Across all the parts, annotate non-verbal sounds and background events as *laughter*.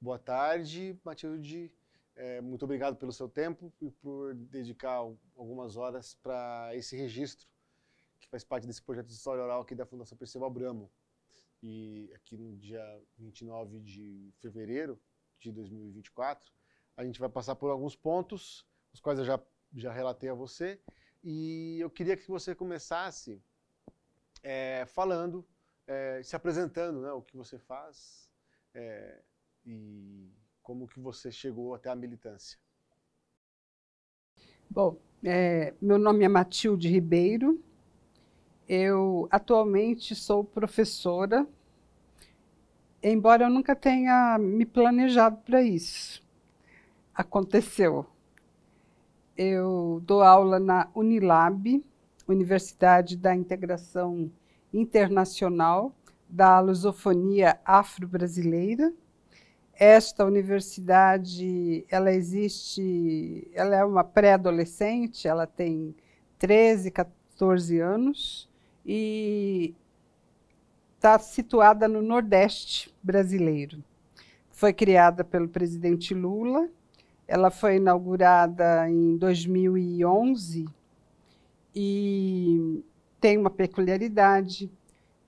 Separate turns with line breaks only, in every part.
Boa tarde, Matilde. É, muito obrigado pelo seu tempo e por dedicar algumas horas para esse registro, que faz parte desse projeto de história oral aqui da Fundação Percival Abramo. E aqui no dia 29 de fevereiro de 2024, a gente vai passar por alguns pontos, os quais eu já, já relatei a você, e eu queria que você começasse é, falando, é, se apresentando, né, o que você faz, é, e como que você chegou até a militância?
Bom, é, meu nome é Matilde Ribeiro. Eu atualmente sou professora, embora eu nunca tenha me planejado para isso. Aconteceu. Eu dou aula na Unilab, Universidade da Integração Internacional da Lusofonia Afro-Brasileira esta universidade, ela existe, ela é uma pré-adolescente, ela tem 13, 14 anos e está situada no Nordeste brasileiro. Foi criada pelo presidente Lula, ela foi inaugurada em 2011 e tem uma peculiaridade,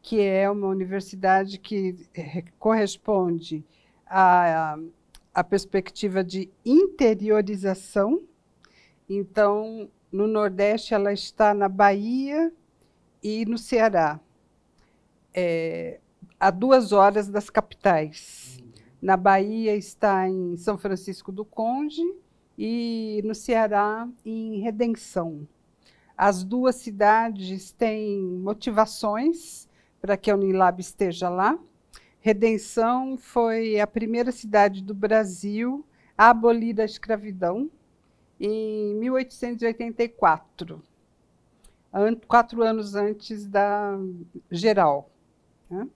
que é uma universidade que eh, corresponde a, a perspectiva de interiorização. Então, no Nordeste, ela está na Bahia e no Ceará, é, a duas horas das capitais. Uhum. Na Bahia está em São Francisco do Conde e no Ceará em Redenção. As duas cidades têm motivações para que a Unilab esteja lá. Redenção foi a primeira cidade do Brasil a abolir a escravidão em 1884, quatro anos antes da geral. Né?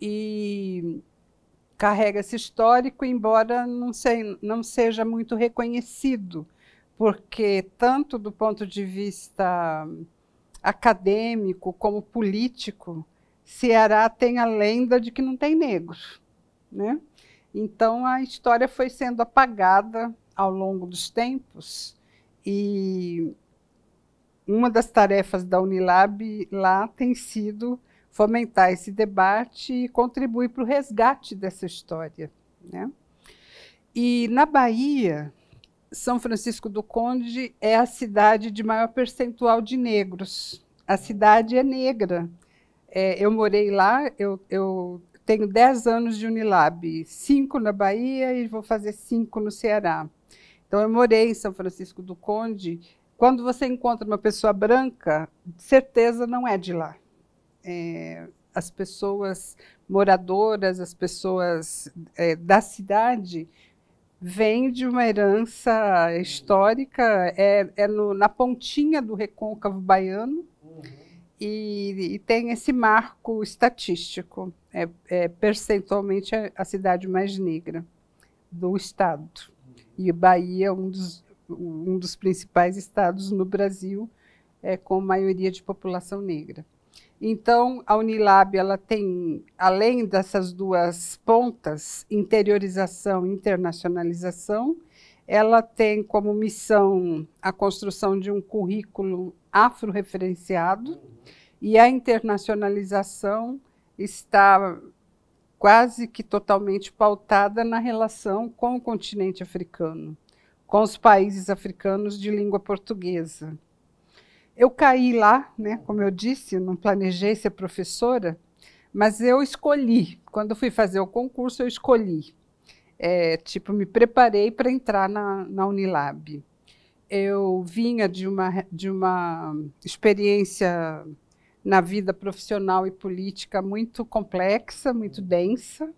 E carrega esse histórico, embora não, sei, não seja muito reconhecido, porque tanto do ponto de vista acadêmico como político, Ceará tem a lenda de que não tem negros, né? Então a história foi sendo apagada ao longo dos tempos e uma das tarefas da Unilab lá tem sido fomentar esse debate e contribuir para o resgate dessa história. Né? E na Bahia, São Francisco do Conde é a cidade de maior percentual de negros. A cidade é negra. É, eu morei lá, eu, eu tenho 10 anos de Unilab, 5 na Bahia e vou fazer 5 no Ceará. Então, eu morei em São Francisco do Conde. Quando você encontra uma pessoa branca, certeza não é de lá. É, as pessoas moradoras, as pessoas é, da cidade, vêm de uma herança histórica, é, é no, na pontinha do recôncavo baiano. Uhum e, e tem esse marco estatístico. É, é percentualmente a, a, cidade mais negra do estado. E Bahia é um dos, um dos principais estados no Brasil é, com maioria de população negra. Então, a Unilab ela tem, além dessas duas pontas, interiorização e internacionalização, ela tem como missão a construção de um currículo afro-referenciado e a internacionalização está quase que totalmente pautada na relação com o continente africano, com os países africanos de língua portuguesa. Eu caí lá, né, como eu disse, não planejei ser professora, mas eu escolhi. Quando fui fazer o concurso, eu escolhi é, tipo, me preparei para entrar na, na Unilab. Eu vinha de uma, de uma experiência na vida profissional e política muito complexa, muito densa.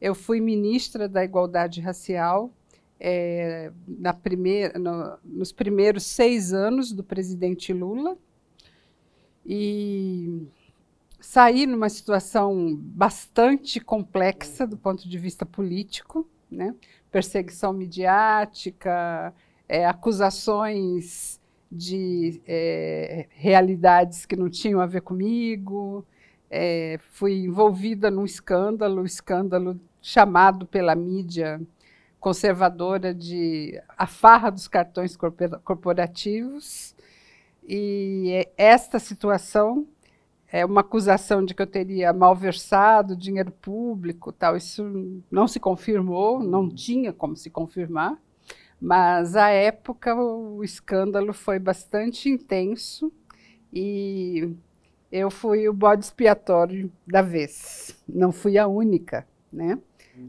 Eu fui ministra da Igualdade Racial é, na primeira, no, nos primeiros seis anos do presidente Lula. E sair numa situação bastante complexa do ponto de vista político, né? perseguição midiática, é, acusações de é, realidades que não tinham a ver comigo. É, fui envolvida num escândalo, escândalo chamado pela mídia conservadora de a farra dos cartões corporativos. E é, esta situação é, uma acusação de que eu teria malversado dinheiro público, tal. Isso não se confirmou, não uhum. tinha como se confirmar. Mas à época o escândalo foi bastante intenso e eu fui o bode expiatório da vez. Não fui a única, né,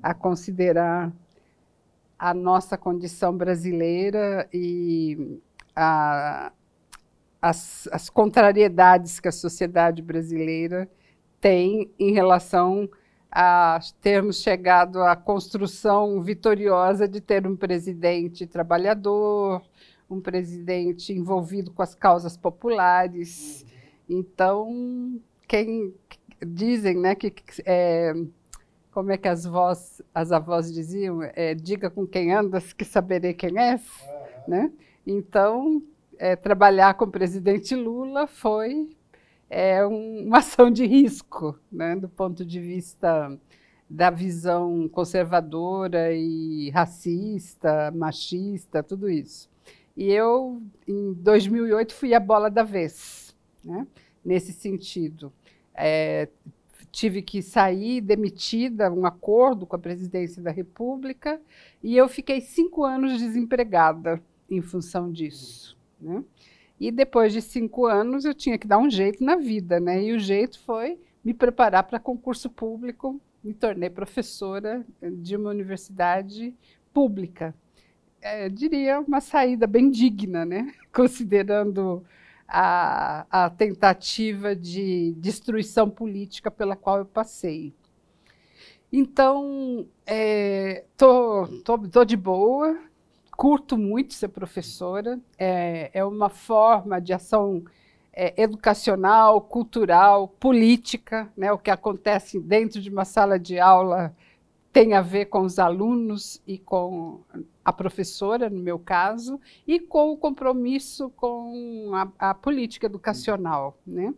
a uhum. considerar a nossa condição brasileira e a, as, as contrariedades que a sociedade brasileira tem em relação a termos chegado à construção vitoriosa de ter um presidente trabalhador, um presidente envolvido com as causas populares. Então, quem dizem, né, que é, como é que as vós, as avós diziam, é, diga com quem andas que saberei quem és, é. né? Então, é, trabalhar com o presidente Lula foi é, um, uma ação de risco, né, do ponto de vista da visão conservadora e racista, machista, tudo isso. E eu, em 2008, fui a bola da vez, né, nesse sentido. É, tive que sair demitida, um acordo com a presidência da República, e eu fiquei cinco anos desempregada em função disso. Né? E depois de cinco anos eu tinha que dar um jeito na vida, né? E o jeito foi me preparar para concurso público. Me tornei professora de uma universidade pública. É, diria uma saída bem digna, né? *laughs* Considerando a, a, tentativa de destruição política pela qual eu passei. Então, estou é, tô, tô, tô de boa, curto muito ser professora, é, é uma forma de ação é, educacional, cultural, política, né? o que acontece dentro de uma sala de aula tem a ver com os alunos e com a professora, no meu caso, e com o compromisso com a, a política educacional. Né?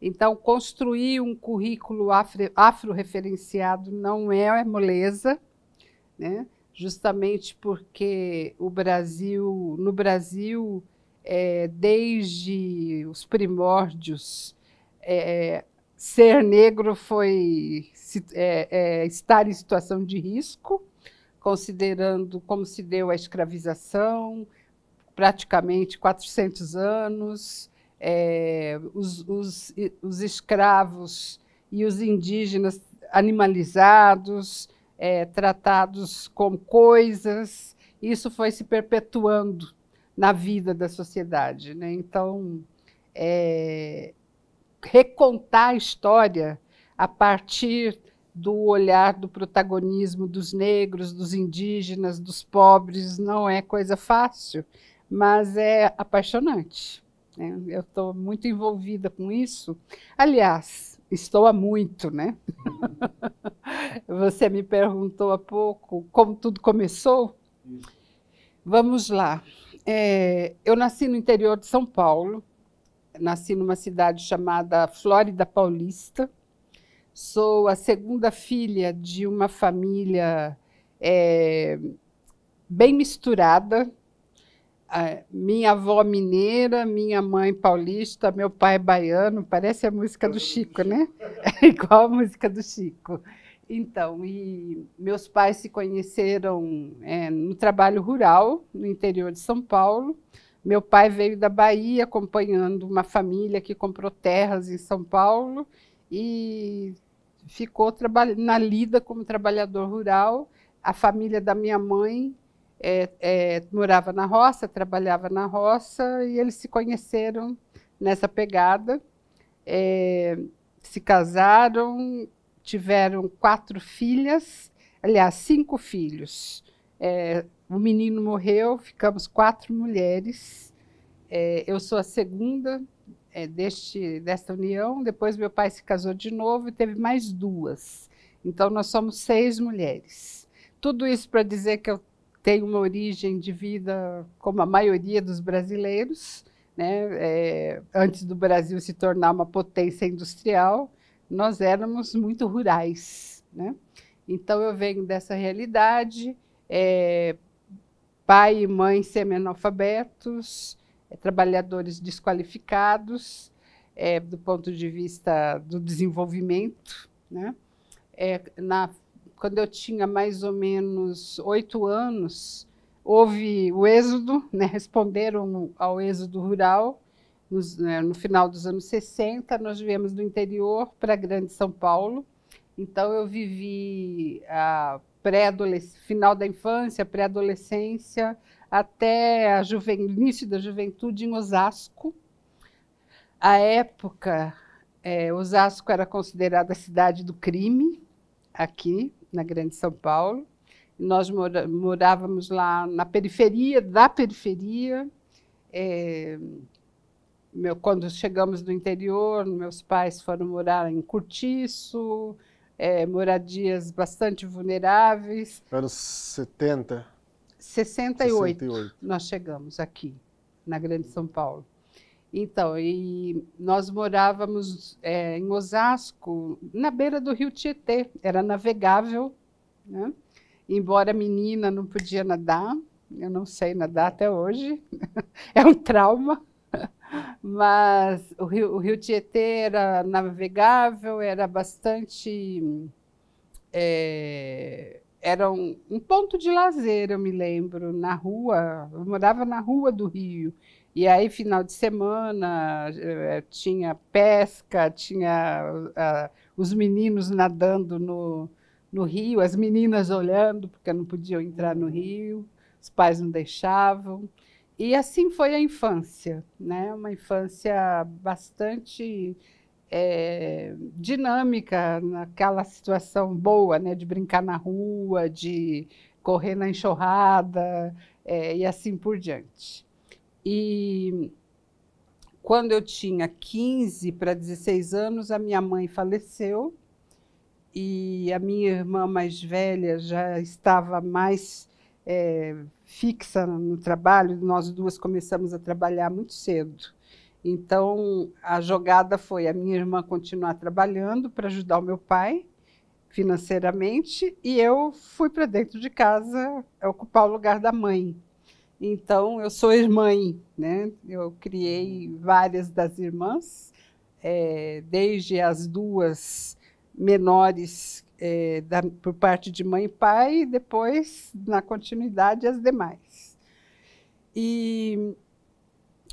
Então, construir um currículo afro-referenciado afro não é moleza, né? justamente porque o Brasil, no Brasil, é, desde os primórdios, é, ser negro foi é, é, estar em situação de risco, considerando como se deu a escravização, praticamente 400 anos, é, os, os, os escravos e os indígenas animalizados, é, tratados como coisas. Isso foi se perpetuando na vida da sociedade. Né? Então, é, recontar a história a partir do olhar do protagonismo dos negros, dos indígenas, dos pobres, não é coisa fácil, mas é apaixonante. Né? Eu estou muito envolvida com isso. Aliás, estou há muito, né? Você me perguntou há pouco como tudo começou. Vamos lá. É, eu nasci no interior de São Paulo, nasci numa cidade chamada Flórida Paulista. Sou a segunda filha de uma família é, bem misturada, é, minha avó mineira, minha mãe paulista, meu pai é baiano, parece a música do Chico, né? *laughs* É igual a música do Chico. Então, e meus pais se conheceram é, no trabalho rural, no interior de São Paulo. Meu pai veio da Bahia acompanhando uma família que comprou terras em São Paulo e ficou na lida como trabalhador rural. A família da minha mãe é, é, morava na roça, trabalhava na roça e eles se conheceram nessa pegada, é, se casaram, tiveram quatro filhas, aliás, cinco filhos. É, o menino morreu, ficamos quatro mulheres. É, eu sou a segunda é, deste, desta união. Depois meu pai se casou de novo e teve mais duas. Então nós somos seis mulheres. Tudo isso para dizer que eu tem uma origem de vida como a maioria dos brasileiros, né? É, antes do Brasil se tornar uma potência industrial, nós éramos muito rurais. Né? Então, eu venho dessa realidade, é, pai e mãe semi-analfabetos, é, trabalhadores desqualificados, é, do ponto de vista do desenvolvimento, né? É, na quando eu tinha mais ou menos oito anos, houve o êxodo, *laughs* né? responderam ao êxodo rural. Nos, né, no final dos anos 60, nós viemos do interior para a Grande São Paulo. Então, eu vivi a pré final da infância, pré-adolescência, até a início da juventude em Osasco. A época, é, Osasco era considerada a cidade do crime aqui, na Grande São Paulo. Nós mora morávamos lá na periferia da periferia. É, meu, quando chegamos do interior, meus pais foram morar em Curtiço, é, moradias bastante vulneráveis.
Anos 70? 68, 68.
Nós chegamos aqui, na Grande São Paulo. Então, e nós morávamos é, em Osasco, na beira do rio Tietê, era navegável, né? embora menina não podia nadar, eu não sei nadar até hoje, *laughs* é um trauma, *laughs* mas o rio, o rio Tietê era navegável, era bastante. É, era um, um ponto de lazer, eu me lembro, na rua, eu morava na rua do rio, e aí, final de semana, eh, tinha pesca, tinha uh, os meninos nadando no, no rio, as meninas olhando, porque não podiam entrar no rio, os pais não deixavam. E assim foi a infância, né? uma infância bastante é, dinâmica, naquela situação boa, né? de brincar na rua, de correr na enxurrada é, e assim por diante. E quando eu tinha 15 para 16 anos, a minha mãe faleceu e a minha irmã mais velha já estava mais é, fixa no trabalho. Nós duas começamos a trabalhar muito cedo. Então, a jogada foi a minha irmã continuar trabalhando para ajudar o meu pai financeiramente e eu fui para dentro de casa ocupar o lugar da mãe. Então, eu sou irmã, né? Eu criei várias das irmãs, é, desde as duas menores é, da, por parte de mãe e pai, e depois, na continuidade, as demais. E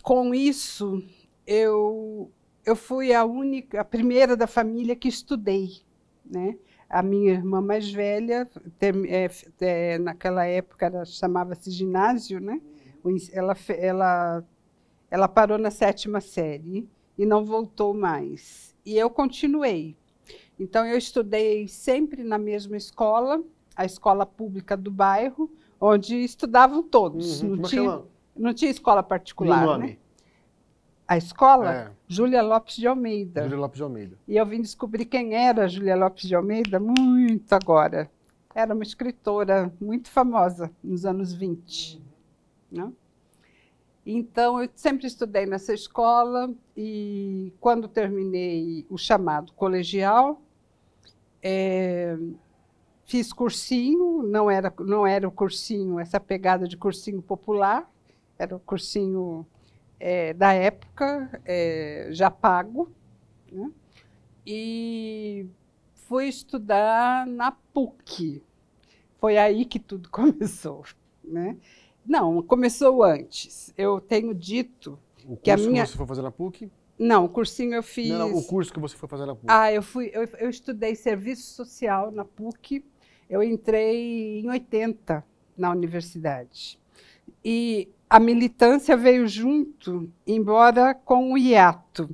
com isso, eu, eu fui a única, a primeira da família que estudei, né? a minha irmã mais velha, tem, é, é, naquela época ela chamava-se ginásio, né? Ela, ela, ela parou na sétima série e não voltou mais. E eu continuei. Então, eu estudei sempre na mesma escola, a escola pública do bairro, onde estudavam todos. Uhum. Não, é tinha, não tinha escola particular. Né? A escola? É. Júlia Lopes de Almeida. Júlia
Lopes de Almeida.
E eu vim descobrir quem era Júlia Lopes de Almeida muito agora. Era uma escritora muito famosa nos anos 20. não? Né? Então, eu sempre estudei nessa escola e quando terminei o chamado colegial, é, fiz cursinho, não era, não era o cursinho, essa pegada de cursinho popular, era o cursinho é, da época, é, já pago, né? e fui estudar na PUC. Foi aí que tudo *laughs* começou. Né? Não, começou antes. Eu tenho dito
o curso que a minha. Que você foi fazer na PUC?
Não, o cursinho eu fiz. Não, o
curso que você foi fazer na PUC. Ah,
eu fui, eu, eu estudei serviço social na PUC. Eu entrei em 80 na universidade. E a militância veio junto, embora com o hiato,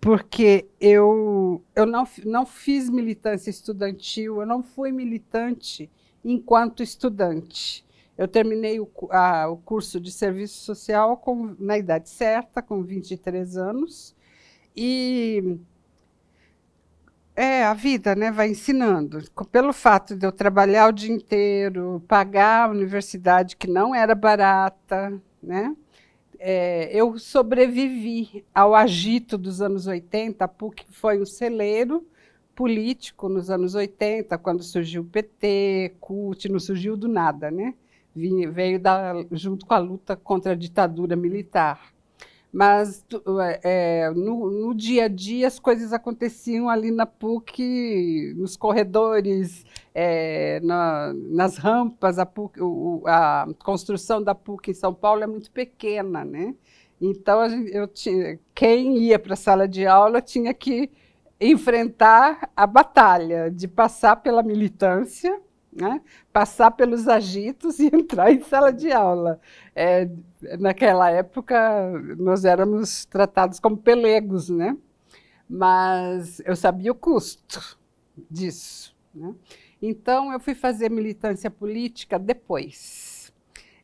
porque eu, eu não, não fiz militância estudantil, eu não fui militante enquanto estudante. Eu terminei o, a, o curso de serviço social com, na idade certa, com 23 anos, e é, a vida né, vai ensinando. Pelo fato de eu trabalhar o dia inteiro, pagar a universidade que não era barata, né? É, eu sobrevivi ao agito dos anos 80, porque foi um celeiro político nos anos 80, quando surgiu o PT, CUT, não surgiu do nada, né? Vinha, veio da, junto com a luta contra a ditadura militar. Mas é, é, no, no, dia a dia as coisas aconteciam ali na PUC, nos corredores, é, na, nas rampas. A, PUC, o, a, construção da PUC em São Paulo é muito pequena, né? Então gente, eu tinha, quem ia para a sala de aula tinha que enfrentar a batalha de passar pela militância né? passar pelos agitos e *laughs* entrar em sala de aula. É, naquela época, nós éramos tratados como pelegos, né? mas eu sabia o custo disso. Né? Então, eu fui fazer militância política depois.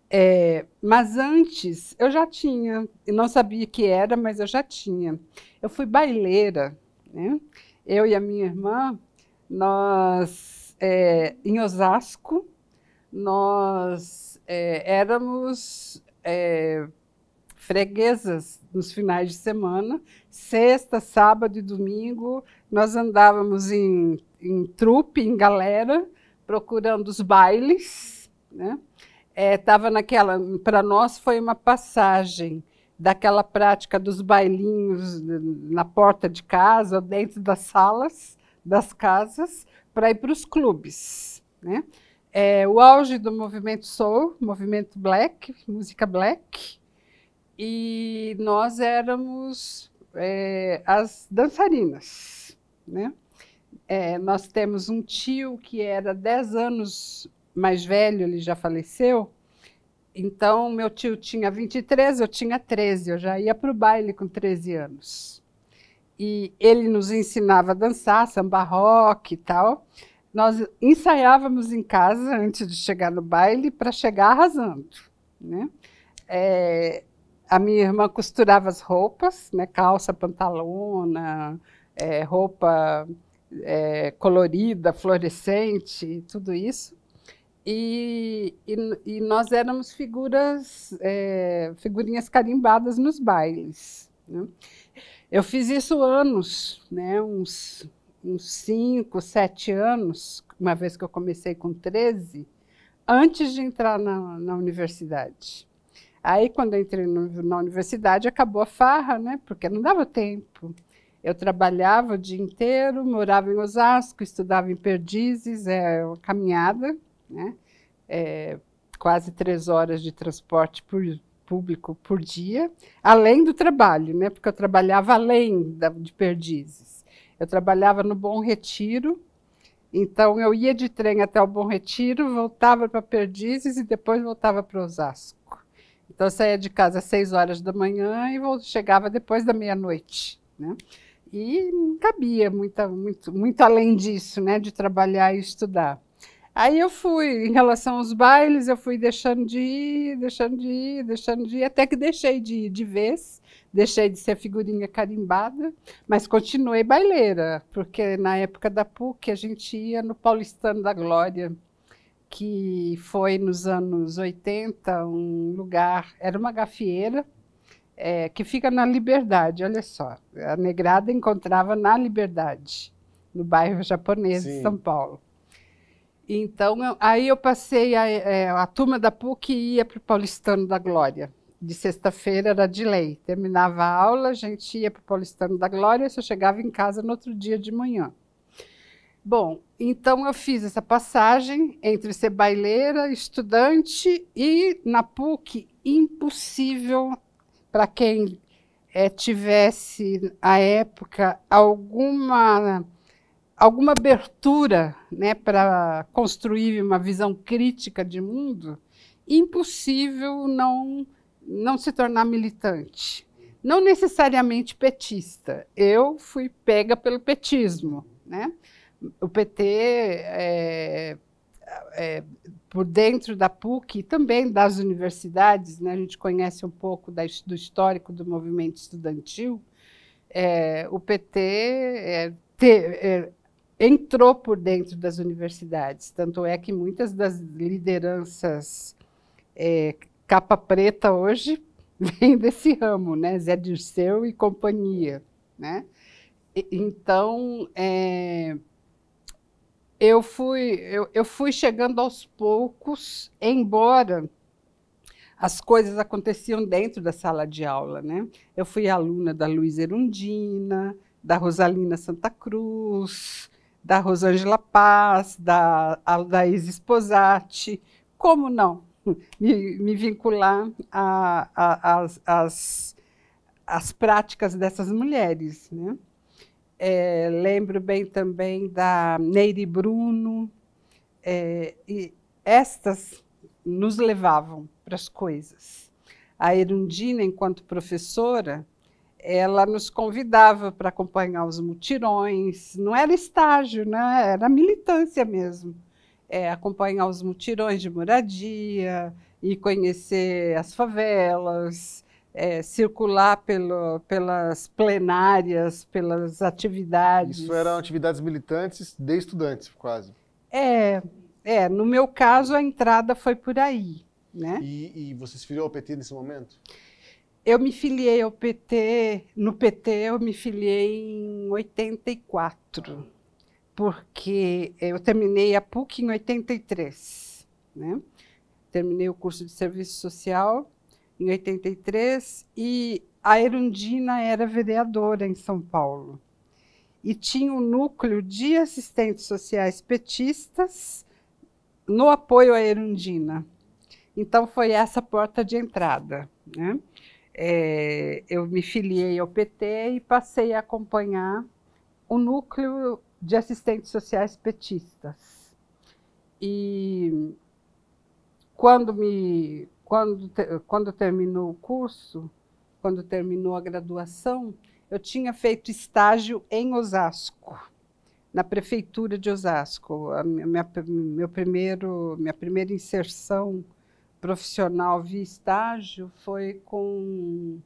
É, mas antes, eu já tinha, não sabia o que era, mas eu já tinha. Eu fui baileira. Né? Eu e a minha irmã, nós é, em Osasco, nós é, éramos é, freguesas nos finais de semana, sexta, sábado e domingo. Nós andávamos em, em trupe, em galera, procurando os bailes. Né? Estava é, naquela. Para nós foi uma passagem daquela prática dos bailinhos na porta de casa, dentro das salas das casas, para ir para os clubes, né? É, o auge do movimento soul, movimento black, música black, e nós éramos é, as dançarinas, né? É, nós temos um tio que era 10 anos mais velho, ele já faleceu. Então, meu tio tinha 23, eu tinha 13, eu já ia para o baile com 13 anos e ele nos ensinava a dançar, samba rock e tal. Nós ensaiávamos em casa antes de chegar no baile para chegar arrasando. Né? É, a minha irmã costurava as roupas, né? calça, pantalona, é, roupa é, colorida, fluorescente, tudo isso. E, e, e nós éramos figuras, é, figurinhas carimbadas nos bailes. Né? Eu fiz isso anos, né? Uns, uns cinco, sete anos, uma vez que eu comecei com 13, antes de entrar na, na universidade. Aí, quando entrei no, na universidade, acabou a farra, né? Porque não dava tempo. Eu trabalhava o dia inteiro, morava em Osasco, estudava em Perdizes, é uma caminhada, né? É, quase três horas de transporte por, público por dia, além do trabalho, né? Porque eu trabalhava além da, de Perdizes. Eu trabalhava no Bom Retiro, então eu ia de trem até o Bom Retiro, voltava para Perdizes e depois voltava para Osasco. Então eu saía de casa às seis horas da manhã e chegava depois da meia-noite, né? E não cabia muito, muito além disso, né? De trabalhar e estudar. Aí eu fui, em relação aos bailes, eu fui deixando de ir, deixando de ir, deixando de ir, até que deixei de ir de vez, deixei de ser figurinha carimbada, mas continuei baileira, porque na época da PUC a gente ia no Paulistano da Glória, que foi nos anos 80 um lugar, era uma gafieira, é, que fica na Liberdade, olha só. A negrada encontrava na Liberdade, no bairro japonês Sim. de São Paulo. Então, eu, aí eu passei, a, eh, eh, a turma da PUC ia para o Paulistano da Glória. De sexta-feira era de lei. Terminava a aula, a gente ia para o Paulistano da Glória, só chegava em casa no outro dia de manhã. Bom, então eu fiz essa passagem entre ser baileira, estudante e na PUC, impossível para quem é, tivesse, à época, alguma alguma abertura né, para construir uma visão crítica de mundo, impossível não, não se tornar militante. Não necessariamente petista. Eu fui pega pelo petismo. Né? O PT, é, é, por dentro da PUC e também das universidades, né? a gente conhece um pouco da, do histórico do movimento estudantil, é, o PT é, te, é, entrou por dentro das universidades. Tanto é que muitas das lideranças é, capa preta hoje *laughs* vêm desse ramo, né? Zé Dirceu e companhia, né? E, então, é, eu fui, eu, eu fui chegando aos poucos, embora as coisas aconteciam dentro da sala de aula. Né? Eu fui aluna da Luiz Erundina, da Rosalina Santa Cruz, da Rosângela Paz, da Aldaís Esposati, como não *laughs* me, me vincular às práticas dessas mulheres. Né? É, lembro bem também da Neire Bruno, é, e estas nos levavam para as coisas. A Erundina, enquanto professora, ela nos convidava para acompanhar os mutirões. Não era estágio, né? era militância mesmo. É, acompanhar os mutirões de moradia e conhecer as favelas, é, circular pelo, pelas plenárias, pelas atividades. Isso
eram atividades militantes de estudantes, quase.
É, é no meu caso, a entrada foi por aí. Né? E, e você se filiou ao PT nesse momento? eu me filiei ao PT, no PT eu me filiei em 84, porque eu terminei a PUC em 83, né? Terminei o curso de serviço social em 83 e a Erundina era vereadora em São Paulo. E tinha um núcleo de assistentes sociais petistas no apoio à Erundina. Então foi essa a porta de entrada, né? é, eu me filiei ao PT e passei a acompanhar o núcleo de assistentes sociais petistas. E quando me quando quando terminou o curso, quando terminou a graduação, eu tinha feito estágio em Osasco, na prefeitura de Osasco. A minha, meu primeiro, minha primeira inserção profissional via estágio foi com,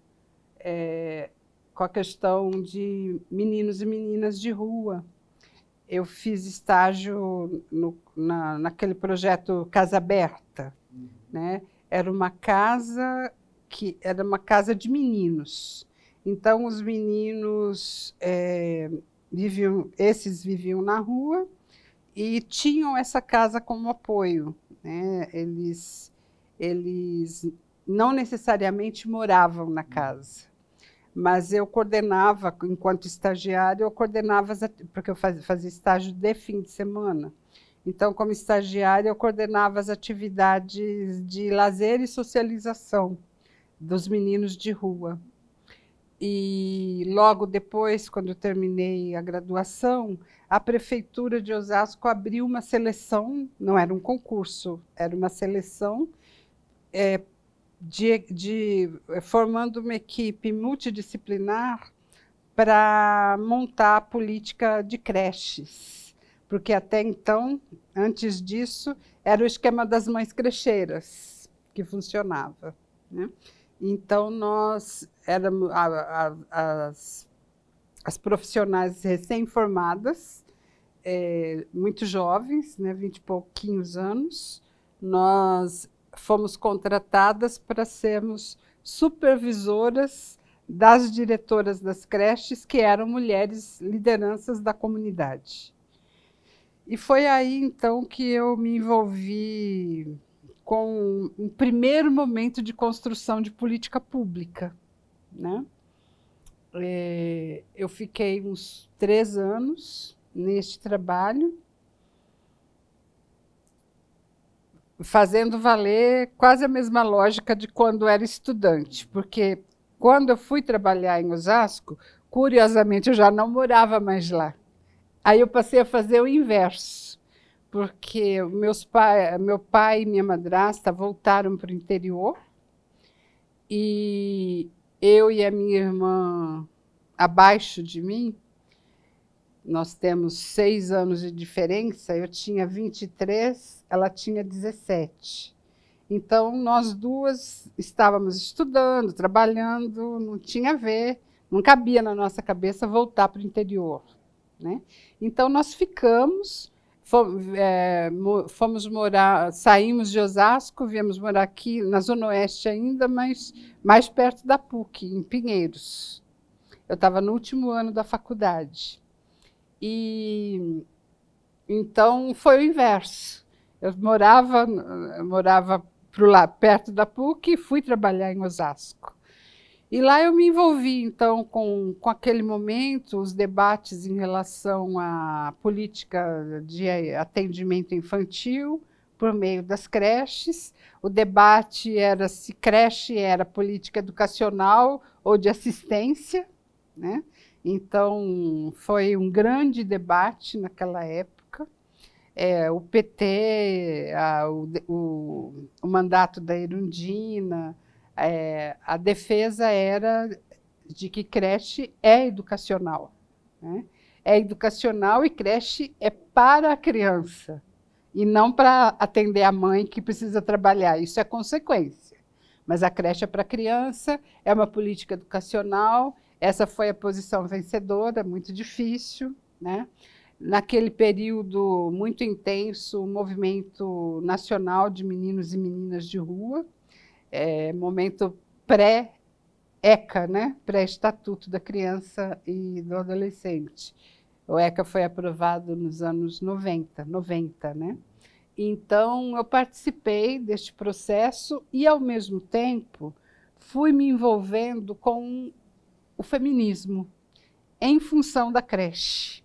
é, com a questão de meninos e meninas de rua. Eu fiz estágio no, na, naquele projeto Casa Aberta, uhum. né? Era uma casa que era uma casa de meninos. Então os meninos é, viviam, esses viviam na rua e tinham essa casa como apoio. Né? Eles eles não necessariamente moravam na hum. casa. Mas eu coordenava, enquanto estagiária, eu coordenava, porque eu fazia estágio de fim de semana. Então, como estagiária, eu coordenava as atividades de lazer e socialização dos meninos de rua. E logo depois, quando eu terminei a graduação, a prefeitura de Osasco abriu uma seleção, não era um concurso, era uma seleção é, de, de, é, formando uma equipe multidisciplinar para montar a política de creches, porque até então, antes disso, era o esquema das mães crecheiras que funcionava. Né? Então nós éramos a, a, as, as, profissionais recém-formadas, é, muito jovens, né, vinte e pouquinhos anos, nós fomos contratadas para sermos supervisoras das diretoras das creches, que eram mulheres lideranças da comunidade. E foi aí então que eu me envolvi com um primeiro momento de construção de política pública. Né? É, eu fiquei uns três anos neste trabalho fazendo valer quase a mesma lógica de quando era estudante, porque quando eu fui trabalhar em Osasco, curiosamente eu já não morava mais lá. Aí eu passei a fazer o inverso, porque meus pai, meu pai e minha madrasta voltaram para o interior e eu e a minha irmã abaixo de mim nós temos seis anos de diferença, eu tinha 23, ela tinha 17. Então, nós duas estávamos estudando, trabalhando, não tinha a ver, não cabia na nossa cabeça voltar para o interior. Né? Então, nós ficamos, fomos, é, fomos, morar, saímos de Osasco, viemos morar aqui na Zona Oeste ainda, mas mais perto da PUC, em Pinheiros. Eu estava no último ano da faculdade. E então foi o inverso. Eu morava eu morava pro lá, perto da PUC e fui trabalhar em Osasco. E lá eu me envolvi, então, com, com aquele momento, os debates em relação à política de atendimento infantil por meio das creches. O debate era se creche era política educacional ou de assistência, né? Então, foi um grande debate naquela época. É, o PT, a, o, o, o, mandato da Erundina, é, a defesa era de que creche é educacional. Né? É educacional e creche é para a criança e não para atender a mãe que precisa trabalhar. Isso é consequência. Mas a creche é para a criança, é uma política educacional essa foi a posição vencedora, muito difícil, né? Naquele período muito intenso, o movimento nacional de meninos e meninas de rua, é, momento pré-ECA, né? pré-estatuto da criança e do adolescente. O ECA foi aprovado nos anos 90, 90, né? Então, eu participei deste processo e, ao mesmo tempo, fui me envolvendo com o feminismo em função da creche.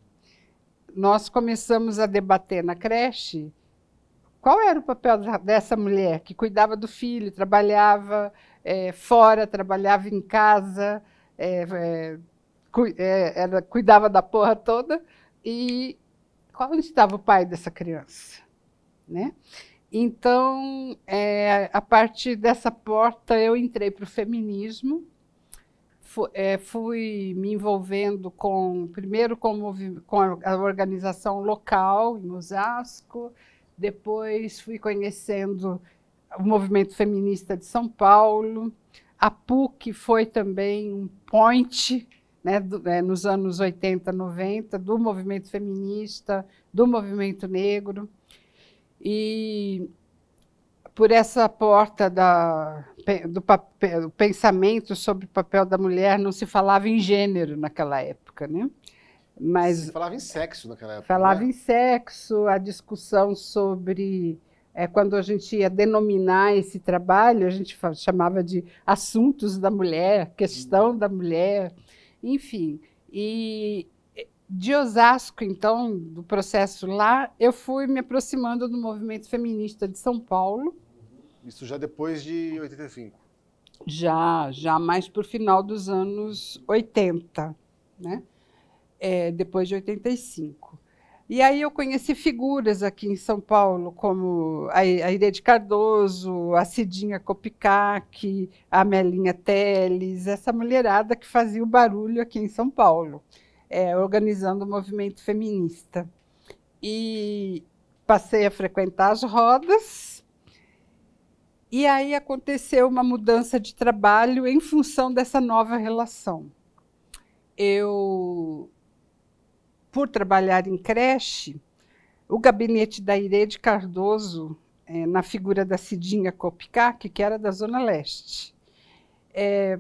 Nós começamos a debater na creche qual era o papel dessa mulher que cuidava do filho, trabalhava é, fora, trabalhava em casa, é, é, cu, é, era, cuidava da porra toda, e qual onde estava o pai dessa criança? Né? Então, é, a partir dessa porta, eu entrei para o feminismo é, fui me envolvendo com, primeiro com, com a organização local em Osasco, depois fui conhecendo o movimento feminista de São Paulo. A PUC foi também um point né, do, é, nos anos 80, 90, do movimento feminista, do movimento negro. E por essa porta da, do, papel, do pensamento sobre o papel da mulher não se falava em gênero naquela época, né?
Mas se falava em sexo naquela época.
Falava né? em sexo, a discussão sobre é, quando a gente ia denominar esse trabalho, a gente chamava de assuntos da mulher, questão hum. da mulher, enfim. E de Osasco, então, do processo lá, eu fui me aproximando do movimento feminista de São Paulo
isso já depois de 85?
Já, já mais para o final dos anos 80, né? É, depois de 85. E aí eu conheci figuras aqui em São Paulo, como a Irene Cardoso, a Cidinha Copicac, a Melinha Teles, essa mulherada que fazia o barulho aqui em São Paulo, é, organizando o movimento feminista. E passei a frequentar as rodas, e aí aconteceu uma mudança de trabalho em função dessa nova relação. Eu, por trabalhar em creche, o gabinete da Irede Cardoso, é, na figura da Cidinha Kopicac, que era da Zona Leste, é,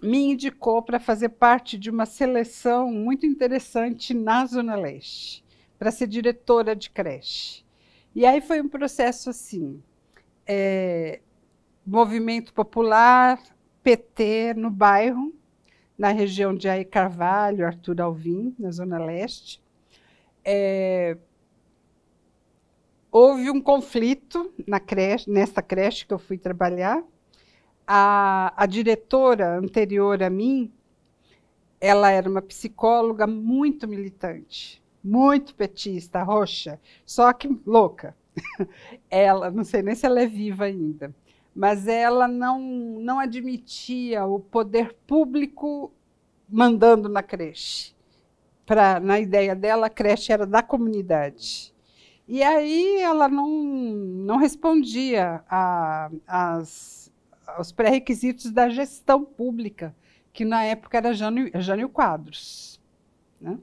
me indicou para fazer parte de uma seleção muito interessante na Zona Leste, para ser diretora de creche. E aí foi um processo assim é, movimento popular, PT no bairro, na região de Aí Carvalho, Arthur Alvim, na Zona Leste. É, houve um conflito na creche, nessa creche que eu fui trabalhar. A, a diretora anterior a mim, ela era uma psicóloga muito militante, muito petista, roxa, só que louca. *laughs* ela, não sei nem se ela é viva ainda, mas ela não, não admitia o poder público mandando na creche. Pra, na ideia dela, a creche era da comunidade. E aí ela não, não respondia a, as, aos pré-requisitos da gestão pública, que na época era Jânio, é Jânio Quadros. Né?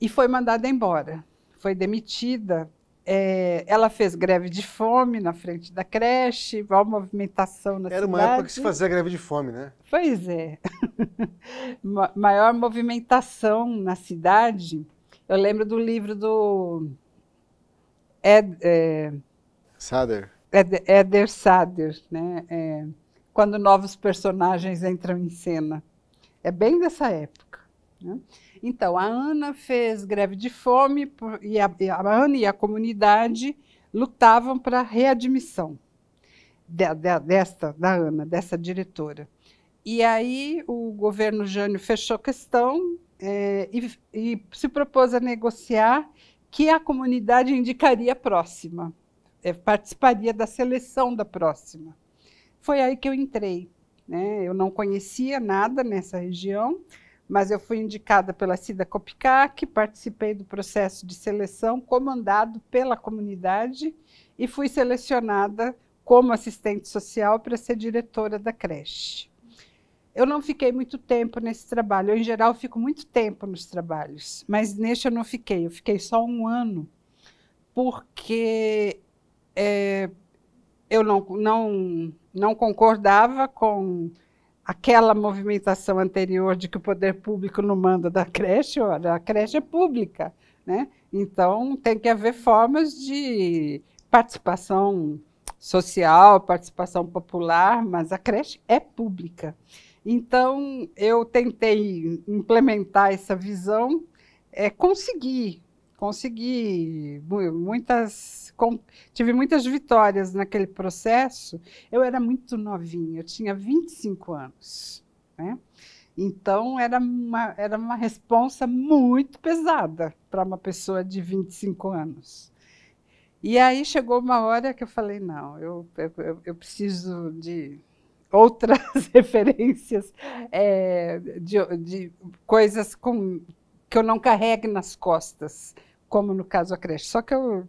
E foi mandada embora. Foi demitida é, ela fez greve de fome na frente da creche, maior movimentação na Era cidade. Era uma época que se fazia
greve de fome, né?
Pois é. *laughs* Ma maior movimentação na cidade. Eu lembro do livro do Ed, é... Sader. Ed, Eder Sader, né? É, quando novos personagens entram em cena. É bem dessa época. Né? Então, a Ana fez greve de fome e a, a Ana e a comunidade lutavam para a readmissão de, de, desta, da Ana, dessa diretora. E aí o governo Jânio fechou questão é, e, e se propôs a negociar que a comunidade indicaria a próxima, é, participaria da seleção da próxima. Foi aí que eu entrei. Né? Eu não conhecia nada nessa região, mas eu fui indicada pela Cida que participei do processo de seleção comandado pela comunidade e fui selecionada como assistente social para ser diretora da creche. Eu não fiquei muito tempo nesse trabalho. Eu, em geral, fico muito tempo nos trabalhos, mas neste eu não fiquei. Eu fiquei só um ano, porque é, eu não, não, não concordava com aquela movimentação anterior de que o poder público não manda da creche, olha, a creche é pública, né? Então tem que haver formas de participação social, participação popular, mas a creche é pública. Então eu tentei implementar essa visão, é, conseguir consegui muitas com, tive muitas vitórias naquele processo. Eu era muito novinha, eu tinha 25 anos, né? Então era uma era uma responsa muito pesada para uma pessoa de 25 anos. E aí chegou uma hora que eu falei não, eu eu, eu preciso de outras *laughs* referências é, de, de coisas com que eu não carregue nas costas, como no caso a creche. Só que eu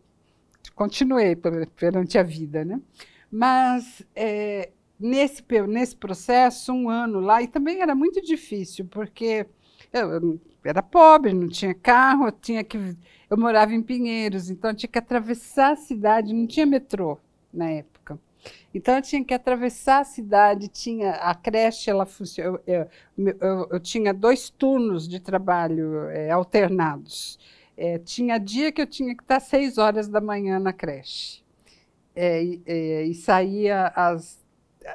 continuei perante a vida, né? Mas é, nesse, nesse processo, um ano lá, e também era muito difícil, porque eu, eu era pobre, não tinha carro, eu tinha que eu morava em Pinheiros, então eu tinha que atravessar a cidade, não tinha metrô na época. Então eu tinha que atravessar a cidade, tinha a creche, ela eu, eu, eu, eu tinha dois turnos de trabalho é, alternados. É, tinha dia que eu tinha que estar seis horas da manhã na creche é, e, é, e, saía às,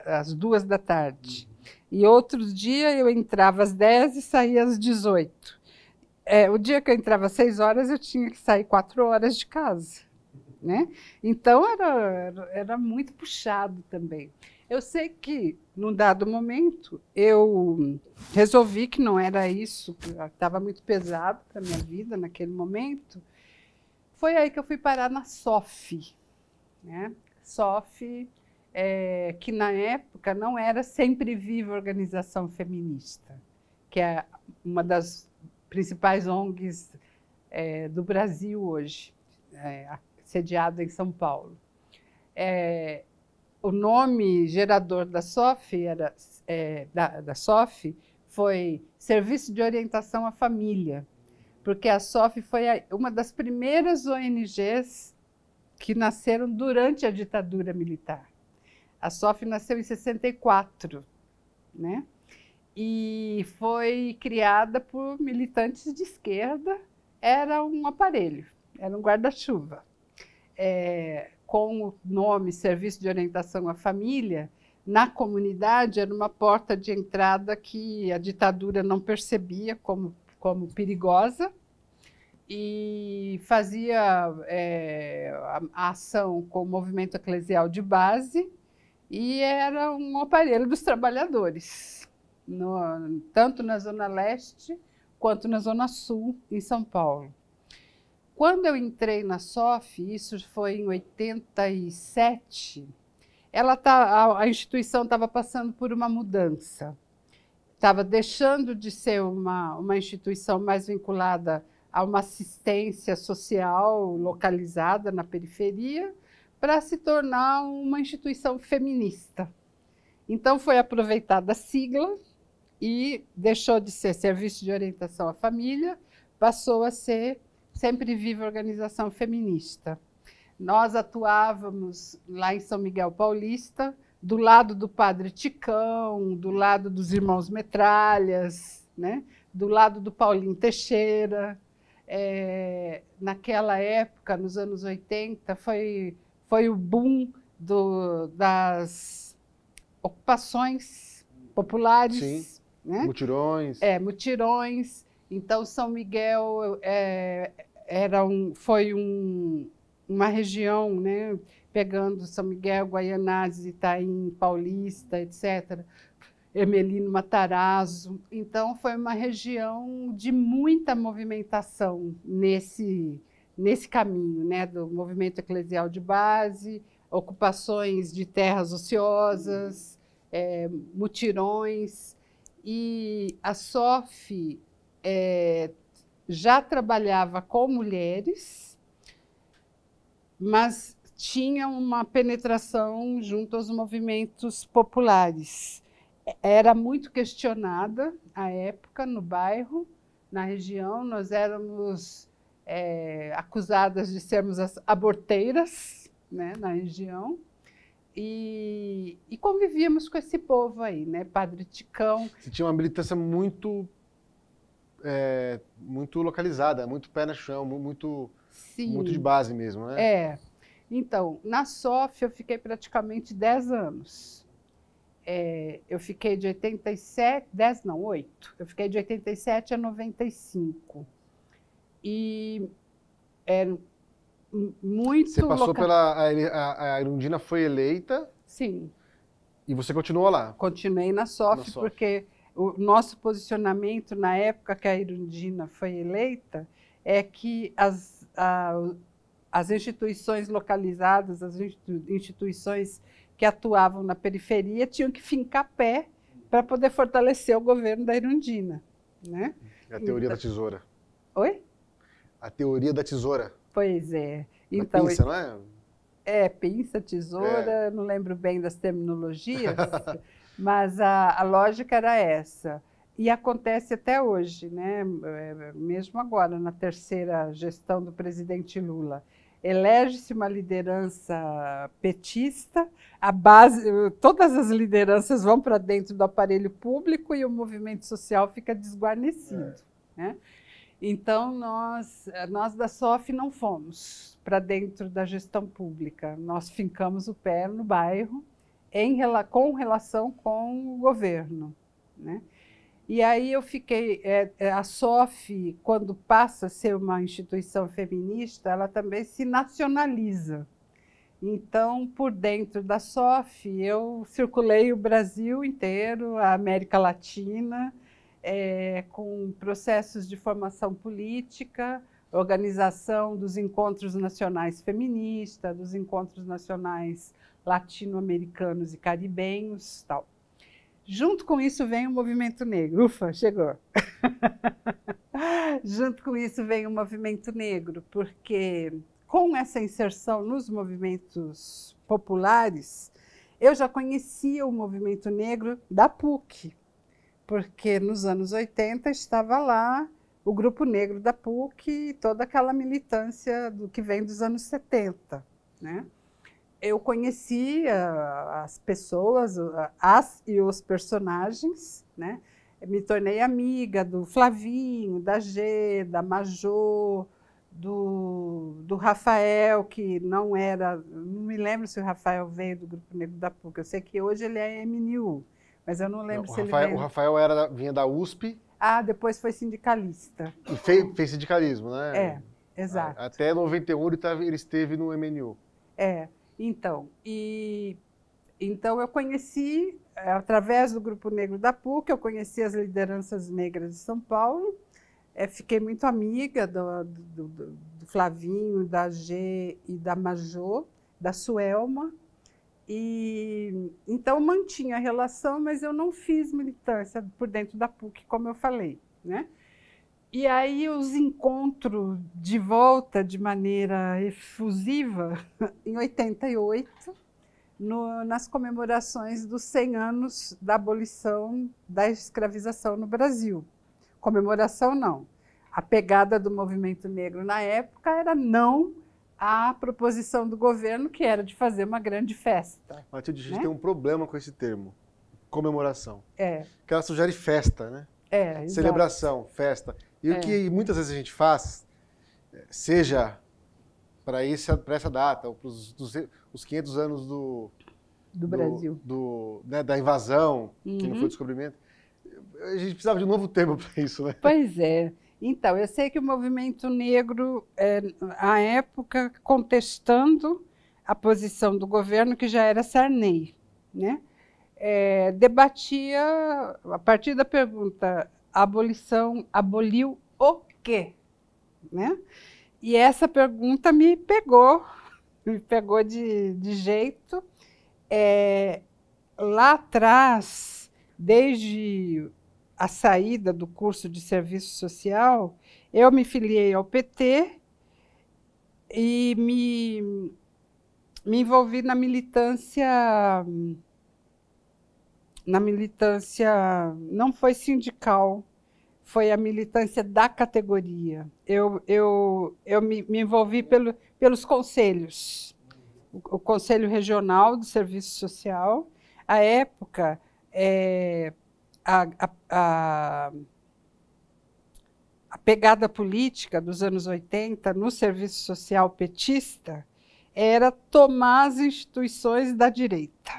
às duas da tarde. E outros dias eu entrava às dez e saía às dezoito. É, o dia que eu entrava às seis horas, eu tinha que sair quatro horas de casa. Né? Então era, era muito puxado também. Eu sei que, num dado momento, eu resolvi que não era isso, estava muito pesado para a minha vida naquele momento. Foi aí que eu fui parar na SOF. Né? SOF, é, que na época não era sempre viva organização feminista, que é uma das principais ONGs é, do Brasil hoje. É, sediado em São Paulo. É, o nome gerador da SOF, era, é, da, da SOF foi Serviço de Orientação à Família, porque a SOF foi a, uma das primeiras ONGs que nasceram durante a ditadura militar. A SOF nasceu em 64, né? E foi criada por militantes de esquerda, era um aparelho, era um guarda-chuva é, com o nome Serviço de Orientação à Família, na comunidade era uma porta de entrada que a ditadura não percebia como, como perigosa e fazia é, a, a ação com o movimento eclesial de base e era um aparelho dos trabalhadores, no, tanto na Zona Leste quanto na Zona Sul, em São Paulo. Quando eu entrei na SOF, isso foi em 87, ela tá, a, a instituição estava passando por uma mudança. Estava deixando de ser uma, uma instituição mais vinculada a uma assistência social localizada na periferia para se tornar uma instituição feminista. Então foi aproveitada a sigla e deixou de ser Serviço de Orientação à Família, passou a ser sempre vive organização feminista. Nós atuávamos lá em São Miguel Paulista, do lado do padre Ticão, do lado dos irmãos Metralhas, né? do lado do Paulinho Teixeira. É, naquela época, nos anos 80, foi, foi o boom do, das ocupações populares. Sim.
Né? Mutirões.
É, mutirões. Então, São Miguel é, era um, foi um, uma região, né, pegando São Miguel, Guaianazes, Itaim, Paulista, etc., Emelino Matarazzo. Então, foi uma região de muita movimentação nesse, nesse caminho né, do movimento eclesial de base, ocupações de terras ociosas, uhum. é, mutirões. E a SOF é, já trabalhava com mulheres, mas tinha uma penetração junto aos movimentos populares. Era muito questionada à época no bairro, na região. Nós éramos é, acusadas de sermos as aborteiras né, na região. E, e, convivíamos com esse povo aí, né? Padre Ticão.
Você tinha uma militância muito é, muito localizada, muito pé no chão, muito, Sim. muito de base mesmo, né? É.
Então, na SOF eu fiquei praticamente 10 anos. É, eu fiquei de 87, 10 não, 8. Eu fiquei de 87 a 95. E é, muito Você passou local... pela...
A, a, Irundina foi eleita. Sim. E você continuou lá.
Continuei na SOF, na SOF. porque o nosso posicionamento na época que a Irundina foi eleita é que as, a, as instituições localizadas, as instituições que atuavam na periferia, tinham que fincar pé para poder fortalecer o governo da Irundina. Né?
É a teoria então... da tesoura. Oi? A teoria da tesoura.
Pois é. Então, pinça, não é? É, pinça, tesoura, é. não lembro bem das terminologias. *laughs* Mas a, a lógica era essa. E acontece até hoje, né? É, é, mesmo agora, na terceira gestão do presidente Lula. Elege-se uma liderança petista, a base, todas as lideranças vão para dentro do aparelho público e o movimento social fica desguarnecido. É. Né? Então, nós, nós da SOF não fomos para dentro da gestão pública, nós fincamos o pé no bairro em, com relação com o governo. Né? E aí eu fiquei. É, é, a SOF, quando passa a ser uma instituição feminista, ela também se nacionaliza. Então, por dentro da SOF, eu circulei o Brasil inteiro, a América Latina, é, com processos de formação política, organização dos encontros nacionais feministas, dos encontros nacionais latino-americanos e caribenhos, tal. Junto com isso vem o movimento negro. Ufa, chegou. *laughs* Junto com isso vem o movimento negro, porque com essa inserção nos movimentos populares, eu já conhecia o movimento negro da PUC, porque nos anos 80 estava lá o grupo negro da PUC e toda aquela militância do que vem dos anos 70, né? eu conhecia as pessoas, as e os personagens, né? Me tornei amiga do Flavinho, da G, da Majô, do, do Rafael, que não era. Não me lembro se o Rafael veio do Grupo Negro da PUC. Eu sei que hoje ele é MNU, mas eu não lembro não, se Rafael, ele veio. O
Rafael era, vinha da
USP. Ah, depois foi sindicalista.
E fez, fez sindicalismo, né? É, exato. Até 91 ele esteve no MNU.
É. Então, e então eu conheci eh, através do grupo negro da PUC, eu conheci as lideranças negras de São Paulo. É, fiquei muito amiga do, do, do, Flavinho, da G e da Majô, da Suelma. E então mantinha a relação, mas eu não fiz militância por dentro da PUC, como eu falei, né? E aí os encontros de volta de maneira efusiva *laughs* em 88, no, nas comemorações dos 100 anos da abolição da escravização no Brasil. Comemoração não. A pegada do movimento negro na época era não à proposição do governo, que era de fazer uma grande festa.
Matilde, a gente né? tem um problema com esse termo, comemoração. É. Que ela sugere festa, né? É, Celebração, exato. festa. E é. o que muitas vezes a gente faz, seja para essa data, ou para os 500 anos do, do, Brasil, do, né, da invasão, uhum. que não foi uhum. descobrimento, a gente precisava de um novo tema *laughs* para isso, né?
Pois é. Então, eu sei que o movimento negro, é, à época, contestando a posição do governo, que já era Sarney, né? É, debatia, a partir da pergunta a abolição aboliu o quê? Né? E essa pergunta me pegou, *laughs* me pegou de, de jeito. É, lá atrás, desde a saída do curso de serviço social, eu me filiei ao PT e me, me envolvi na militância na militância, não foi sindical, foi a militância da categoria. Eu, eu, eu me, me envolvi pelo, pelos conselhos, o, o, Conselho Regional do Serviço Social. À época, é, a, a, a, a pegada política dos anos 80 no serviço social petista era tomar as instituições da direita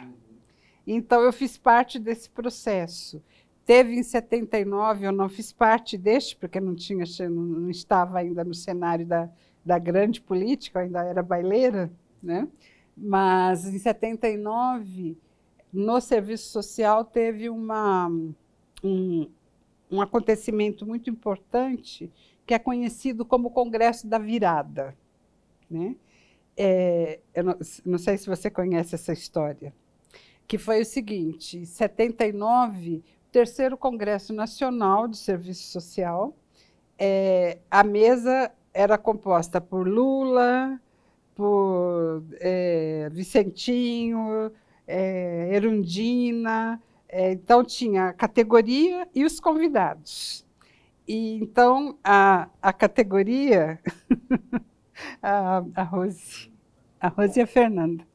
então, eu fiz parte desse processo. Teve em 79, eu não fiz parte deste, porque não, tinha, não estava ainda no cenário da, da grande política, eu ainda era baileira, né? mas em 79, no serviço social, teve uma, um, um acontecimento muito importante que é conhecido como Congresso da Virada. Né? É, eu não, não sei se você conhece essa história que foi o seguinte: em 79, terceiro Congresso Nacional de Serviço Social, é, a mesa era composta por Lula, por é, Vicentinho, é, Erundina, é, então tinha a categoria e os convidados. E então a, a categoria, *laughs* a, a Rose, a Rose e a Fernanda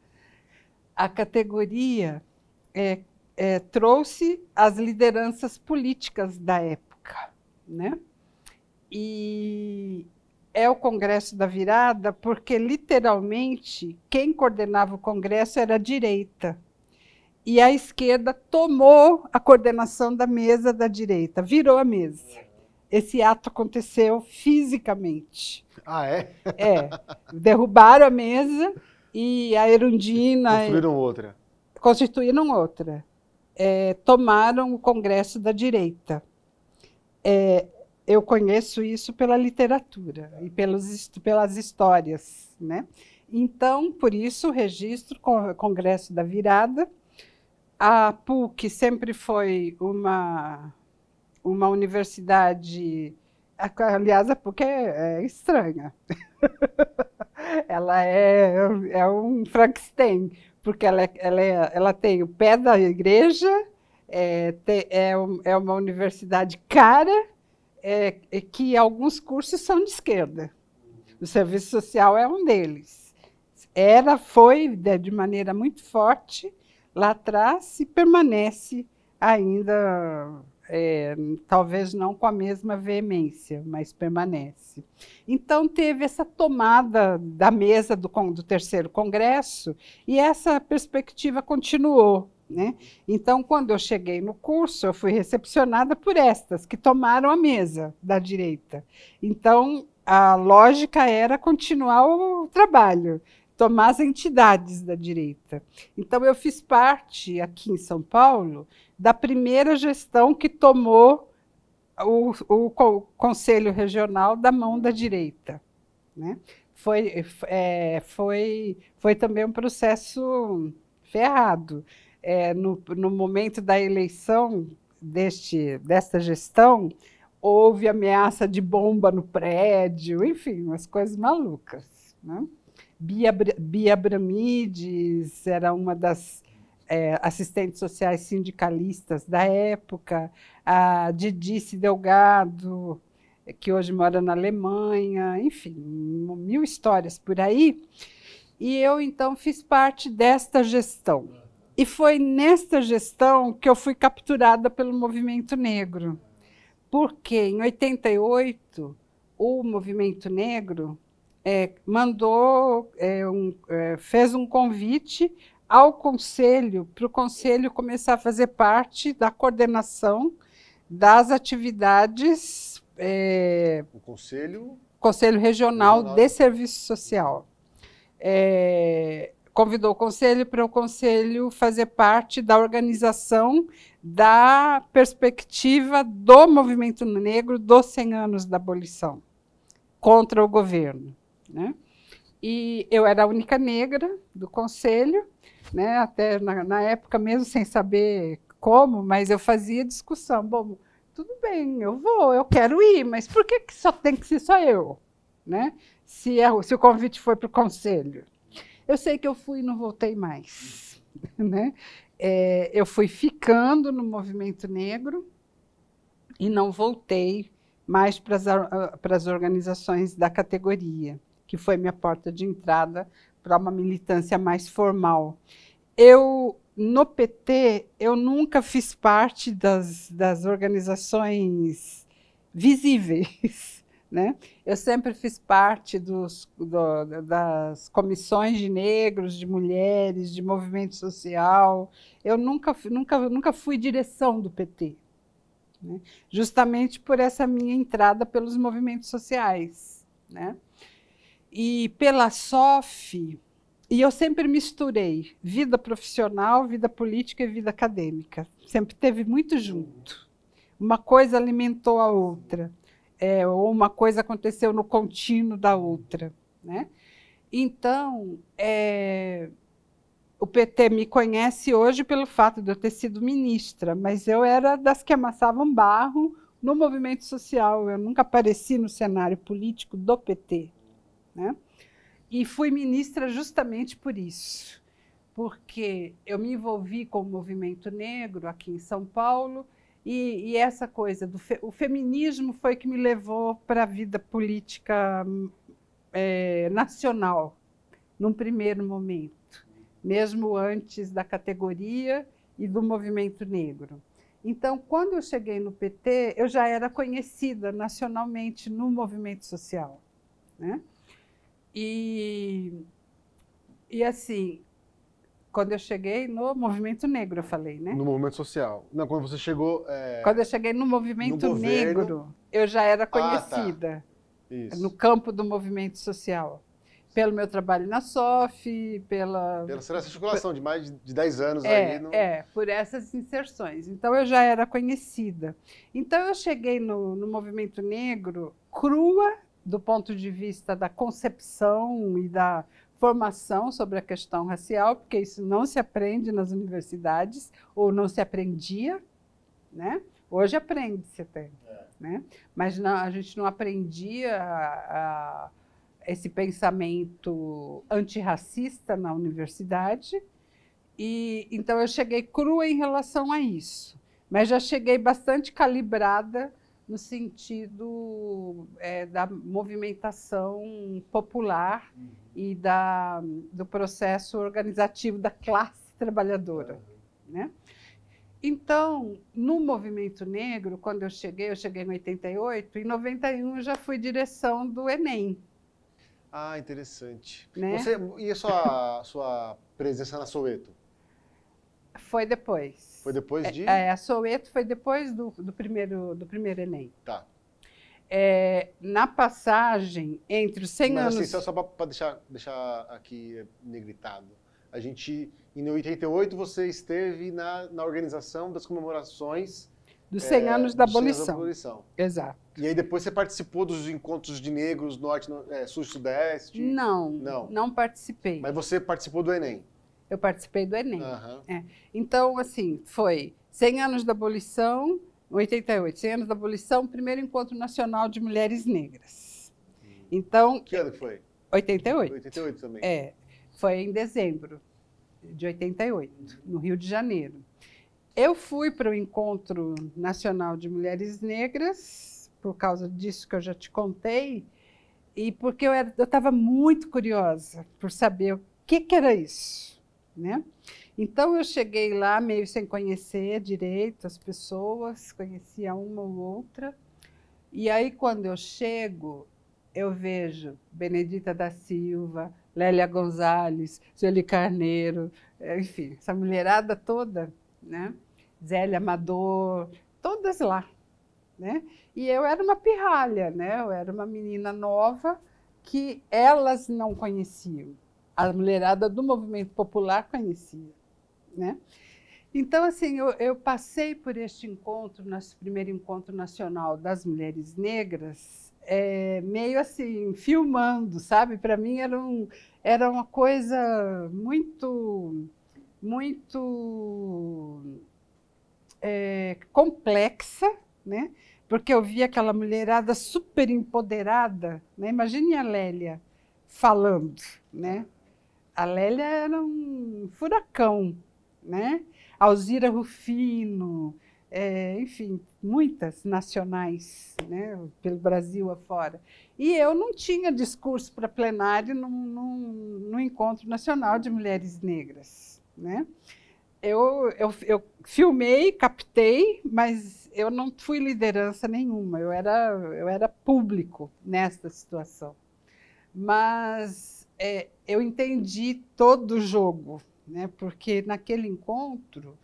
a categoria é, é, trouxe as lideranças políticas da época, né? E é o Congresso da Virada porque literalmente quem coordenava o Congresso era a direita e a esquerda tomou a coordenação da mesa da direita, virou a mesa. Esse ato aconteceu fisicamente. Ah, é? É. Derrubaram a mesa e a Erundina. É Construíram outra. Constituíram outra. É, tomaram o Congresso da Direita. É, eu conheço isso pela literatura e pelos, pelas histórias. Né? Então, por isso, registro o Congresso da Virada. A PUC sempre foi uma, uma universidade Aliás, a é PUC é, estranha. *laughs* ela é, é um Frankenstein, porque ela, é, ela, é, ela tem o pé da igreja, é, é, um, é uma universidade cara, é, que alguns cursos são de esquerda. O serviço social é um deles. Era, foi né, de maneira muito forte lá atrás e permanece ainda é, talvez não com a mesma veemência, mas permanece. Então, teve essa tomada da mesa do, do terceiro congresso e essa perspectiva continuou. Né? Então, quando eu cheguei no curso, eu fui recepcionada por estas, que tomaram a mesa da direita. Então, a lógica era continuar o trabalho, tomar as entidades da direita. Então, eu fiz parte, aqui em São Paulo, da primeira gestão que tomou o, o Conselho Regional da mão da direita. Né? Foi, é, foi, foi também um processo ferrado. É, no, no momento da eleição deste, desta gestão, houve ameaça de bomba no prédio, enfim, umas coisas malucas. Né? Bia, Bia Bramides era uma das é, assistentes sociais sindicalistas da época, a Didice Delgado, que hoje mora na Alemanha, enfim, mil histórias por aí. E eu, então, fiz parte desta gestão. E foi nesta gestão que eu fui capturada pelo movimento negro. Porque em 88, o movimento negro é, mandou, é, um, é, fez um convite ao conselho, para o conselho começar a fazer parte da coordenação das atividades. É,
o conselho?
Conselho Regional, Regional. de Serviço Social. É, convidou o conselho para o conselho fazer parte da organização da perspectiva do movimento negro dos 100 anos da abolição contra o governo. Né? E eu era a única negra do conselho, né? até na, na época, mesmo sem saber como, mas eu fazia discussão. Bom, tudo bem, eu vou, eu quero ir, mas por que, que só tem que ser só eu? Né? Se, é, se o convite foi para o conselho. Eu sei que eu fui e não voltei mais. *laughs* Né? É, eu fui ficando no movimento negro e não voltei mais para as ah, organizações da categoria que foi minha porta de entrada para uma militância mais formal. Eu no PT eu nunca fiz parte das, das organizações visíveis, *laughs* né? Eu sempre fiz parte dos, do, das comissões de negros, de mulheres, de movimento social. Eu nunca, nunca, nunca fui direção do PT, né? justamente por essa minha entrada pelos movimentos sociais, né? e pela SOF, e eu sempre misturei vida profissional, vida política e vida acadêmica. Sempre teve muito junto. Uma coisa alimentou a outra, é, ou uma coisa aconteceu no contínuo da outra. Né? Então, é, o PT me conhece hoje pelo fato de eu ter sido ministra, mas eu era das que amassavam barro no movimento social. Eu nunca apareci no cenário político do PT. Né? E fui ministra justamente por isso, porque eu me envolvi com o movimento negro aqui em São Paulo e, e essa coisa do fe, o feminismo foi que me levou para a vida política é, nacional, num primeiro momento, mesmo antes da categoria e do movimento negro. Então, quando eu cheguei no PT, eu já era conhecida nacionalmente no movimento social. Né? E, e assim, quando eu cheguei no movimento negro, eu falei, né? No
movimento social. Não, quando você chegou. É... Quando
eu cheguei no movimento no governo... negro, eu já era conhecida ah, tá. no campo do movimento social. Pelo meu trabalho na SOF, pela. Pela essa circulação
de mais de 10 anos é, aí. No... É, por essas inserções.
Então eu já era conhecida. Então eu cheguei no, no movimento negro crua do ponto de vista da concepção e da formação sobre a questão racial, porque isso não se aprende nas universidades, ou não se aprendia, né? Hoje aprende-se até, é. né? Mas não, a gente não aprendia a, a esse pensamento antirracista na universidade, e então eu cheguei crua em relação a isso, mas já cheguei bastante calibrada no sentido é, da movimentação popular uhum. e da, do processo organizativo da classe trabalhadora. Uhum. Né? Então, no movimento negro, quando eu cheguei, eu cheguei em 88, em 91 eu já fui direção do Enem.
Ah, interessante. Né? Você, e a sua, sua presença na Soweto?
Foi depois.
Foi depois é, de? É, a
Soweto foi depois do, do, primeiro, do primeiro Enem. Tá. É, na passagem entre os 100 Mas, anos... Mas assim, só
para deixar, deixar aqui negritado. A gente, em 88, você esteve na, na organização das comemorações... Dos 100 é, anos da abolição. da abolição. Exato. E aí depois você participou dos encontros de negros norte, no, é, sul e sudeste? Não, não, não participei. Mas você participou do Enem? Eu participei do
Enem. Uhum. É. Então, assim, foi 100 anos da abolição, 88, 100 anos da abolição, primeiro encontro nacional de mulheres negras. Hum. Então, que ano foi? 88.
88 também. É,
foi em dezembro de 88, no Rio de Janeiro. Eu fui para o encontro nacional de mulheres negras por causa disso que eu já te contei e porque eu estava muito curiosa por saber o que, que era isso. Né? Então eu cheguei lá meio sem conhecer direito as pessoas, conhecia uma ou outra. E aí quando eu chego, eu vejo Benedita da Silva, Lélia Gonzalez, Jolie Carneiro, eh, enfim, essa mulherada toda, né? Zélia Amador, todas lá, né? E eu era uma pirralha, né? Eu era uma menina nova que elas não conheciam a mulherada do movimento popular conhecia, né? Então, assim, eu, eu passei por este encontro, nosso primeiro encontro nacional das mulheres negras, é, meio assim, filmando, sabe? Para mim era, um, era uma coisa muito, muito é, complexa, né? Porque eu via aquela mulherada super empoderada, né? Imagine a Lélia falando, né? A Lélia era um furacão, né? Alzira Rufino, é, enfim, muitas nacionais, né, pelo Brasil afora. E eu não tinha discurso para plenário no, Encontro Nacional de Mulheres Negras. Né? Eu, eu, eu filmei, captei, mas eu não fui liderança nenhuma, eu era, eu era público nesta situação. Mas é, eu entendi todo o jogo, né? Porque naquele encontro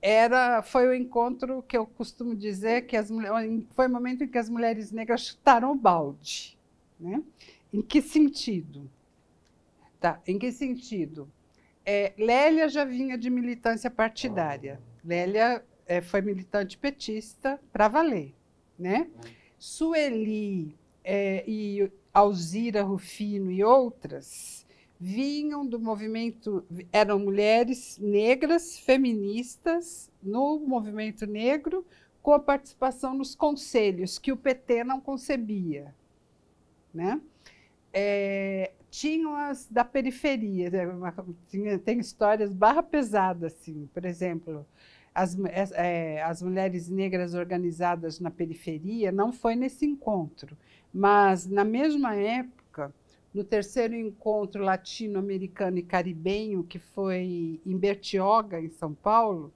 era foi o encontro que eu costumo dizer que as mulheres, foi o momento em que as mulheres negras chutaram o balde, né? Em que sentido? Tá, em que sentido? É, Lélia já vinha de militância partidária. Lélia é, foi militante petista para valer, né? Sueli é, e Alzira Rufino e outras vinham do movimento, eram mulheres negras, feministas, no movimento negro, com a participação nos conselhos, que o PT não concebia. Né? É, tinham as da periferia, né? tinha, tem histórias barra pesada, assim, por exemplo, as, é, é, as mulheres negras organizadas na periferia, não foi nesse encontro, mas na mesma época, no terceiro encontro latino-americano e caribenho, que foi em Bertioga, em São Paulo,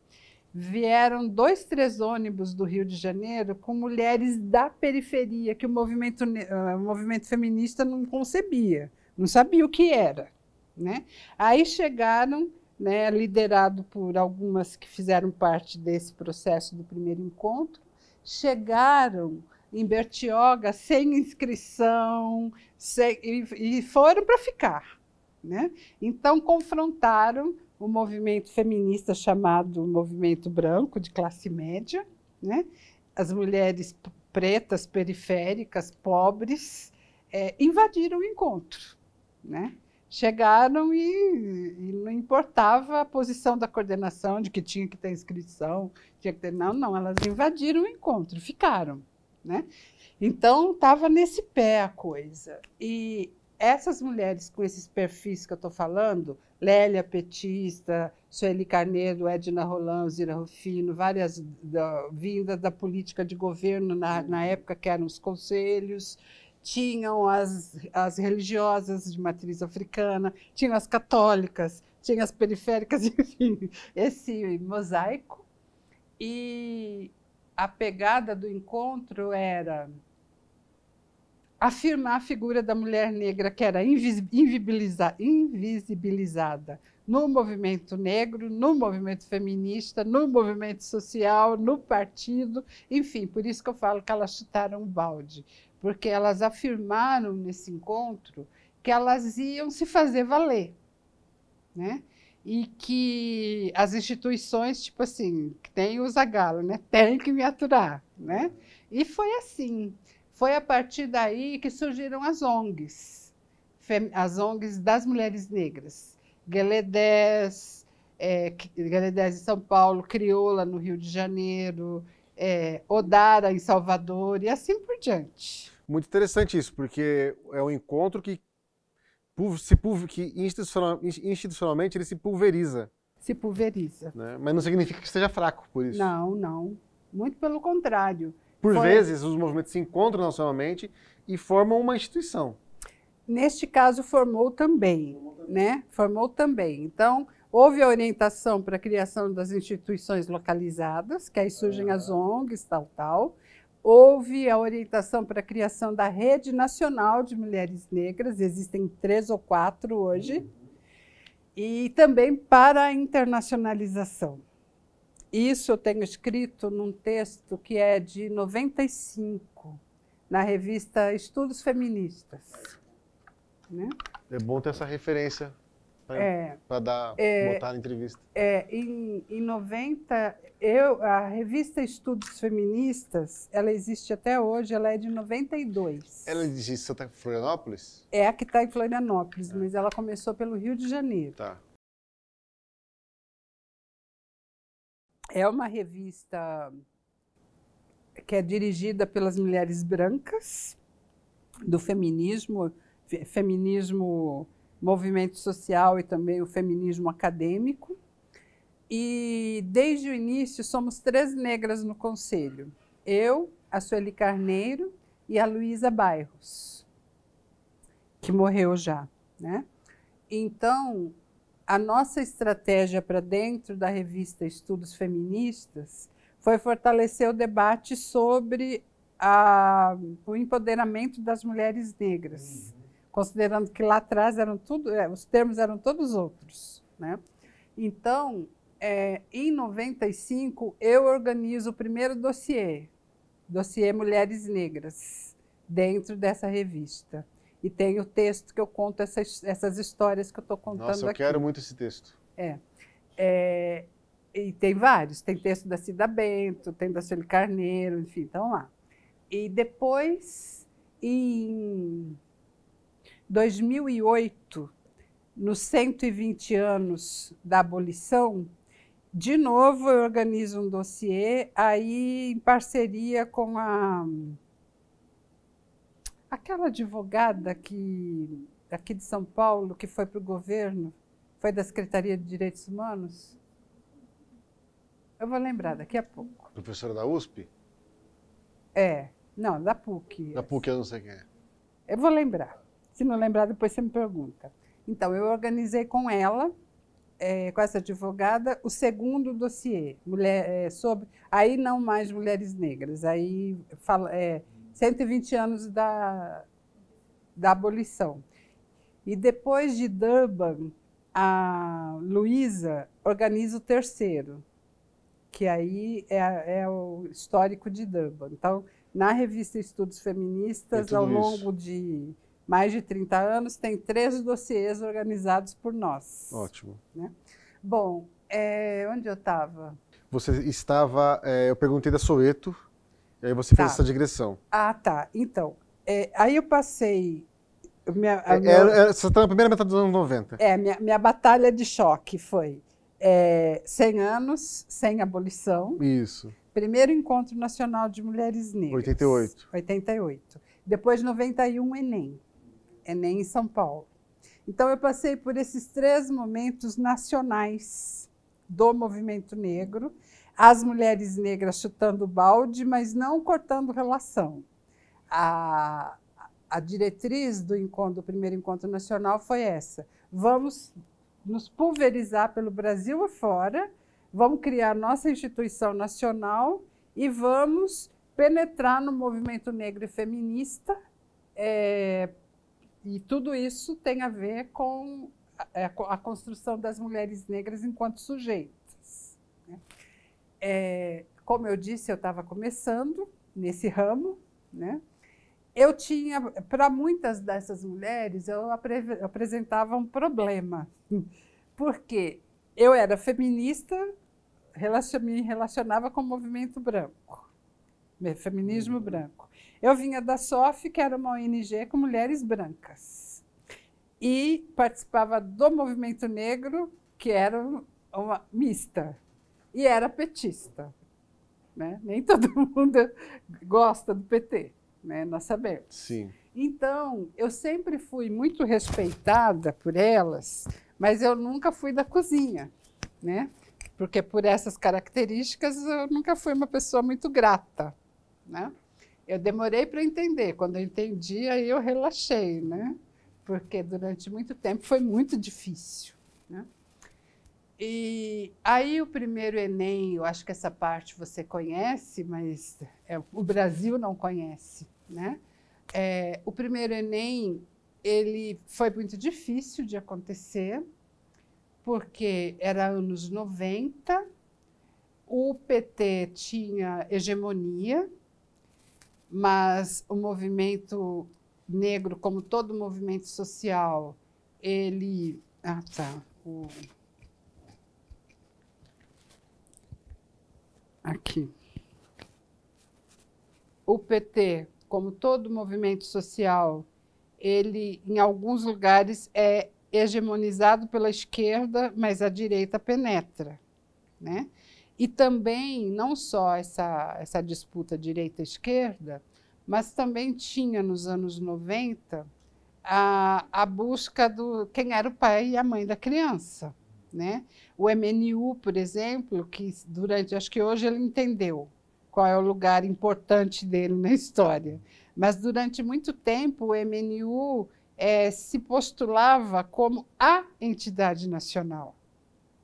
vieram dois, três ônibus do Rio de Janeiro com mulheres da periferia, que o movimento, ah, o movimento feminista não concebia, não sabia o que era. Né? Aí chegaram, né, liderado por algumas que fizeram parte desse processo do primeiro encontro, chegaram em Bertioga sem inscrição sem, e, e foram para ficar. Né? Então, confrontaram o movimento feminista chamado Movimento Branco, de classe média, né? as mulheres pretas, periféricas, pobres, é, invadiram o encontro. Né? Chegaram e, e, não importava a posição da coordenação, de que tinha que ter inscrição, tinha que ter. Não, não, elas invadiram o encontro, ficaram né? Então estava nesse pé a coisa. E essas mulheres com esses perfis que eu estou falando, Lélia Petista, Sueli Carneiro, Edna Roland, Zira Rufino, várias da, vindas da política de governo na, na uhum. época que eram os conselhos, tinham as, as religiosas de matriz africana, tinham as católicas, tinham as periféricas, *laughs* enfim, esse mosaico. E a pegada do encontro era afirmar a figura da mulher negra que era invisibilizada no movimento negro, no movimento feminista, no movimento social, no partido, enfim, por isso que eu falo que elas chutaram o balde, porque elas afirmaram nesse encontro que elas iam se fazer valer, né? e que as instituições, tipo assim, tem o Zagalo, né? *laughs* Tem que me aturar, né? E foi assim. Foi a partir daí que surgiram as ONGs, as ONGs das mulheres negras. Geledés, é, Geledés em São Paulo, Crioula no Rio de Janeiro, é, Odara em Salvador e assim por diante.
Muito interessante isso, porque é um encontro que se que institucional, institucionalmente ele se pulveriza. Se pulveriza. Né? Mas não significa que esteja fraco por isso.
Não, não. Muito pelo contrário. Por Foi... vezes,
os movimentos se encontram nacionalmente e formam uma instituição.
Neste caso, formou também, né? Formou também. Então, houve a orientação para a criação das instituições localizadas, que aí surgem ah. as ONGs, tal, tal. Houve a orientação para a criação da Rede Nacional de Mulheres Negras, existem três ou quatro hoje, e também para a internacionalização. Isso eu tenho escrito num texto que é de 95, na revista Estudos Feministas. Né?
É bom ter essa referência é, para dar é, botar na entrevista.
É, em, em 90, eu, a revista Estudos Feministas, ela existe até hoje, ela é de 92.
Ela existe em Santa Florianópolis?
É a que está em Florianópolis, é. mas ela começou pelo Rio de Janeiro. Tá. É uma revista que é dirigida pelas mulheres brancas do feminismo, feminismo movimento social e também o feminismo acadêmico. E desde o início somos três negras no conselho: eu, a Sueli Carneiro e a Luísa Bairros, que morreu já, né? Então, a nossa estratégia para dentro da revista Estudos Feministas foi fortalecer o debate sobre a, o empoderamento das mulheres negras. Uhum considerando que lá atrás eram tudo, é, os termos eram todos outros. Né? Então, é, em 95, eu organizo o primeiro dossiê, dossiê Mulheres Negras, dentro dessa revista. E tem o texto que eu conto essas, essas histórias que eu estou contando Nossa, eu aqui. quero muito esse texto. É. é. E tem vários. Tem texto da Cida Bento, tem da Sueli Carneiro, enfim, estão lá. E depois, em 2008, nos 120 anos da abolição, de novo eu organizo um dossiê, aí em parceria com a aquela advogada que aqui de São Paulo que foi para o governo, foi da Secretaria de Direitos Humanos. Eu vou lembrar daqui a pouco.
Professora da USP?
É, não, da PUC.
Da PUC eu não sei quem é.
Eu vou lembrar. Se não lembrar, depois você me pergunta. Então, eu organizei com ela, é, com essa advogada, o segundo dossiê, mulher, é, sobre. Aí não mais mulheres negras, aí fala, é, 120 anos da, da abolição. E depois de Durban, a Luísa organiza o terceiro, que aí é, é, o histórico de Durban. Então, na revista Estudos Feministas, é ao longo isso. de mais de 30 anos, tem 13 dossiês organizados por nós. Ótimo. Né? Bom, é, onde eu estava?
Você estava, é, eu perguntei da Soeto, e aí você tá. fez essa digressão.
Ah, tá. Então, é, aí eu passei... Minha, a é, é, é, você está
na primeira metade dos anos 90. É,
minha, minha batalha de choque foi é, 100 anos sem abolição. Isso. Primeiro Encontro Nacional de Mulheres Negras.
88.
88. Depois, 91, Enem. Enem em São Paulo. Então, eu passei por esses três momentos nacionais do movimento negro, as mulheres negras chutando balde, mas não cortando relação. A, a diretriz do, encontro, do primeiro encontro nacional foi essa: vamos nos pulverizar pelo Brasil afora, vamos criar nossa instituição nacional e vamos penetrar no movimento negro e feminista. É, e tudo isso tem a ver com a, é, a construção das mulheres negras enquanto sujeitas. Né? É, como eu disse, eu estava começando nesse ramo, né? Eu tinha, para muitas dessas mulheres, eu apre, apresentava um problema, *laughs* porque eu era feminista, relacion, me relacionava com o movimento branco. É, feminismo uhum. branco. Eu vinha da SOF, que era uma ONG com mulheres brancas. E participava do movimento negro, que era uma mista. E era petista. Né? Nem *laughs* todo mundo gosta do PT, né? nós sabemos. Sim. Então, eu sempre fui muito respeitada por elas, mas eu nunca fui da cozinha, né? Porque por essas características eu nunca fui uma pessoa muito grata né? Eu demorei para entender. Quando eu entendi, aí eu relaxei, né? Porque durante muito tempo foi muito difícil, né? E aí o primeiro Enem, eu acho que essa parte você conhece, mas é, o Brasil não conhece, né? É, o primeiro Enem, ele foi muito difícil de acontecer, porque era anos 90, o PT tinha hegemonia, mas o movimento negro, como todo movimento social, ele. Ah, tá. O... Aqui. O PT, como todo movimento social, ele, em alguns lugares, é hegemonizado pela esquerda, mas a direita penetra. Né? E também, não só essa, essa disputa direita-esquerda, mas também tinha nos anos 90 a, a busca do quem era o pai e a mãe da criança. Né? O MNU, por exemplo, que durante, acho que hoje ele entendeu qual é o lugar importante dele na história, mas durante muito tempo o MNU é, se postulava como a entidade nacional.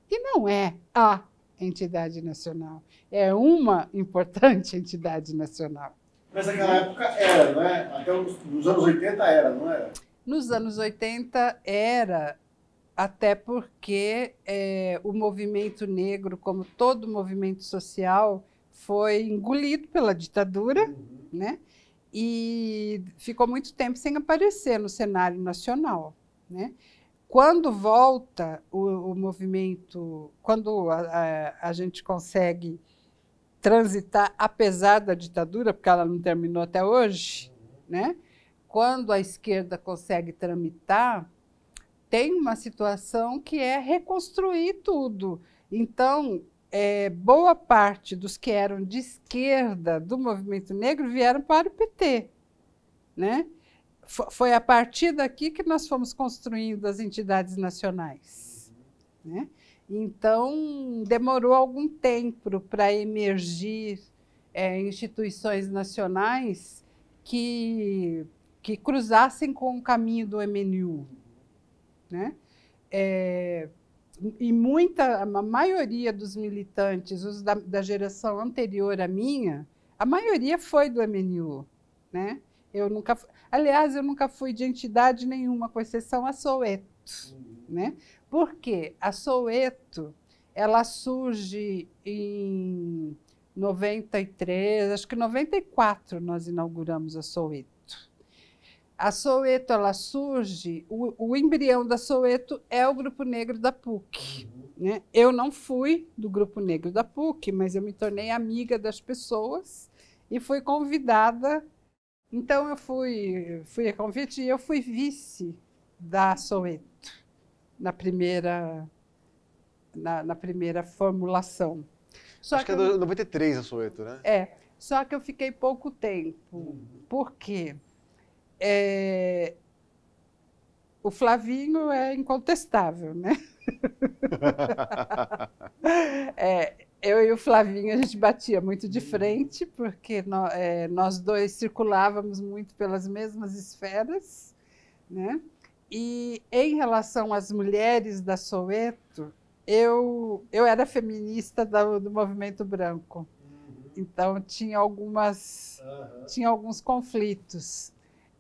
E não é a entidade nacional. É uma importante *laughs* entidade nacional.
Mas naquela época era, não é? Até os, nos anos 80 era, não era?
Nos anos 80 era, até porque é, o movimento negro, como todo movimento social, foi engolido pela ditadura, uhum. né? E ficou muito tempo sem aparecer no cenário nacional, né? Quando volta o, o movimento, quando a, a, a gente consegue transitar, apesar da ditadura, porque ela não terminou até hoje, né? quando a esquerda consegue tramitar, tem uma situação que é reconstruir tudo. Então, é, boa parte dos que eram de esquerda do movimento negro vieram para o PT. Né? foi a partir daqui que nós fomos construindo as entidades nacionais. Né? Então, demorou algum tempo para emergir é, instituições nacionais que, que cruzassem com o caminho do MNU. Né? É, e muita, a maioria dos militantes, os da, da geração anterior à minha, a maioria foi do MNU. Né? Eu nunca, aliás, eu nunca fui de entidade nenhuma, com exceção a Soweto, uhum. né? Porque a Soweto, ela surge em 93, acho que 94 nós inauguramos a Soweto. A Soweto, ela surge, o, o embrião da Soweto é o Grupo Negro da PUC. Uhum. Né? Eu não fui do Grupo Negro da PUC, mas eu me tornei amiga das pessoas e fui convidada então eu fui, fui a convite e eu fui vice da Soweto na primeira na, na primeira formulação.
Só Acho que, é que é 93 a Soweto, né?
É. Só que eu fiquei pouco tempo. Uhum. Por quê? É, o Flavinho é incontestável, né? *laughs* *laughs* é, eu e o Flavinho, a gente batia muito de uhum. frente, porque nós, é, nós dois circulávamos muito pelas mesmas esferas. Né? E em relação às mulheres da Soweto, eu, eu era feminista do, do movimento branco. Uhum. Então tinha algumas uhum. tinha alguns conflitos.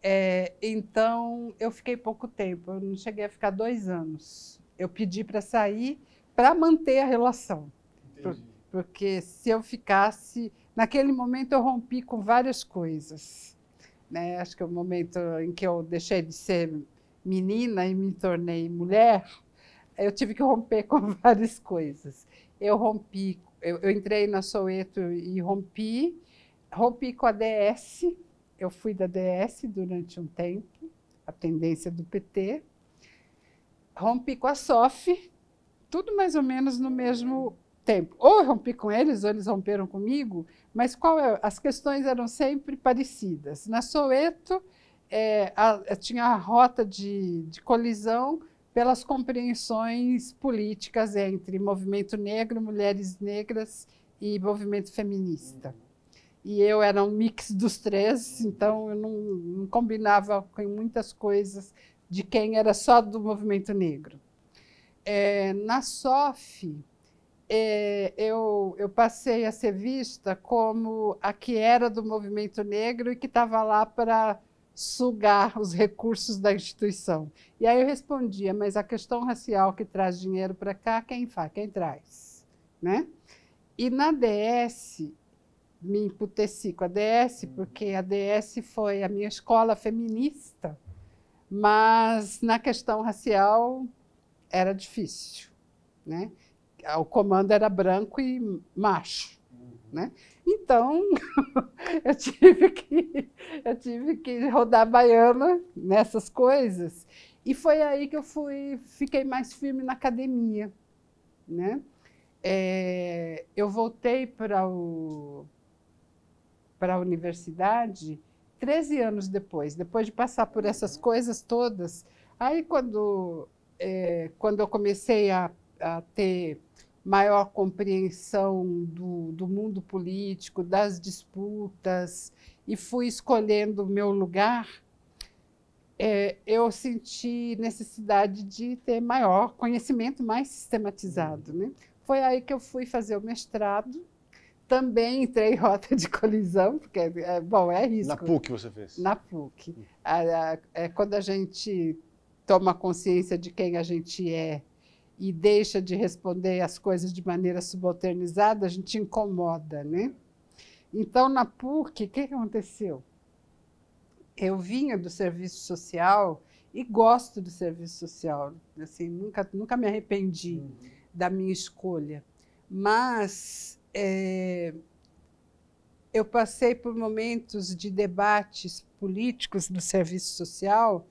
É, então eu fiquei pouco tempo, eu não cheguei a ficar dois anos. Eu pedi para sair para manter a relação. Entendi porque se eu ficasse. Naquele momento eu rompi com várias coisas. Né? Acho que é o momento em que eu deixei de ser menina e me tornei mulher, eu tive que romper *laughs* com várias coisas. Eu rompi, eu, eu entrei na Soeto e rompi, rompi com a DS, eu fui da DS durante um tempo, a tendência do PT, rompi com a SOF, tudo mais ou menos no mesmo tempo. Ou eu rompi com eles, ou eles romperam comigo, mas qual é? as questões eram sempre parecidas. Na Soweto, é, a, tinha a rota de, de colisão pelas compreensões políticas entre movimento negro, mulheres negras e movimento feminista. E eu era um mix dos três, então eu não, não combinava com muitas coisas de quem era só do movimento negro. É, na SOF, é, eu, eu passei a ser vista como a que era do movimento negro e que estava lá para sugar os recursos da instituição. E aí eu respondia, mas a questão racial que traz dinheiro para cá, quem faz? Quem traz? Né? E na DS, me emputeci com a DS, uhum. porque a DS foi a minha escola feminista, mas na questão racial era difícil. Né? o comando era branco e macho. Uhum. Né? Então, *laughs* eu, tive que, eu tive que rodar baiana nessas coisas. E foi aí que eu fui, fiquei mais firme na academia. Né? É, eu voltei para a universidade 13 anos depois, depois de passar por essas uhum. coisas todas. Aí, quando, é, quando eu comecei a, a ter maior compreensão do, do mundo político, das disputas, e fui escolhendo o meu lugar, é, eu senti necessidade de ter maior conhecimento, mais sistematizado. Né? Foi aí que eu fui fazer o mestrado. Também entrei em rota de colisão, porque é, é bom, é risco. Na
PUC você fez?
Na PUC. é quando a gente toma consciência de quem a gente é e deixa de responder as coisas de maneira subalternizada, a gente incomoda, né? Então, na PUC, o que, que aconteceu? Eu vinha do serviço social e gosto do serviço social, assim, nunca, nunca me arrependi uhum. da minha escolha, mas é, eu passei por momentos de debates políticos no serviço social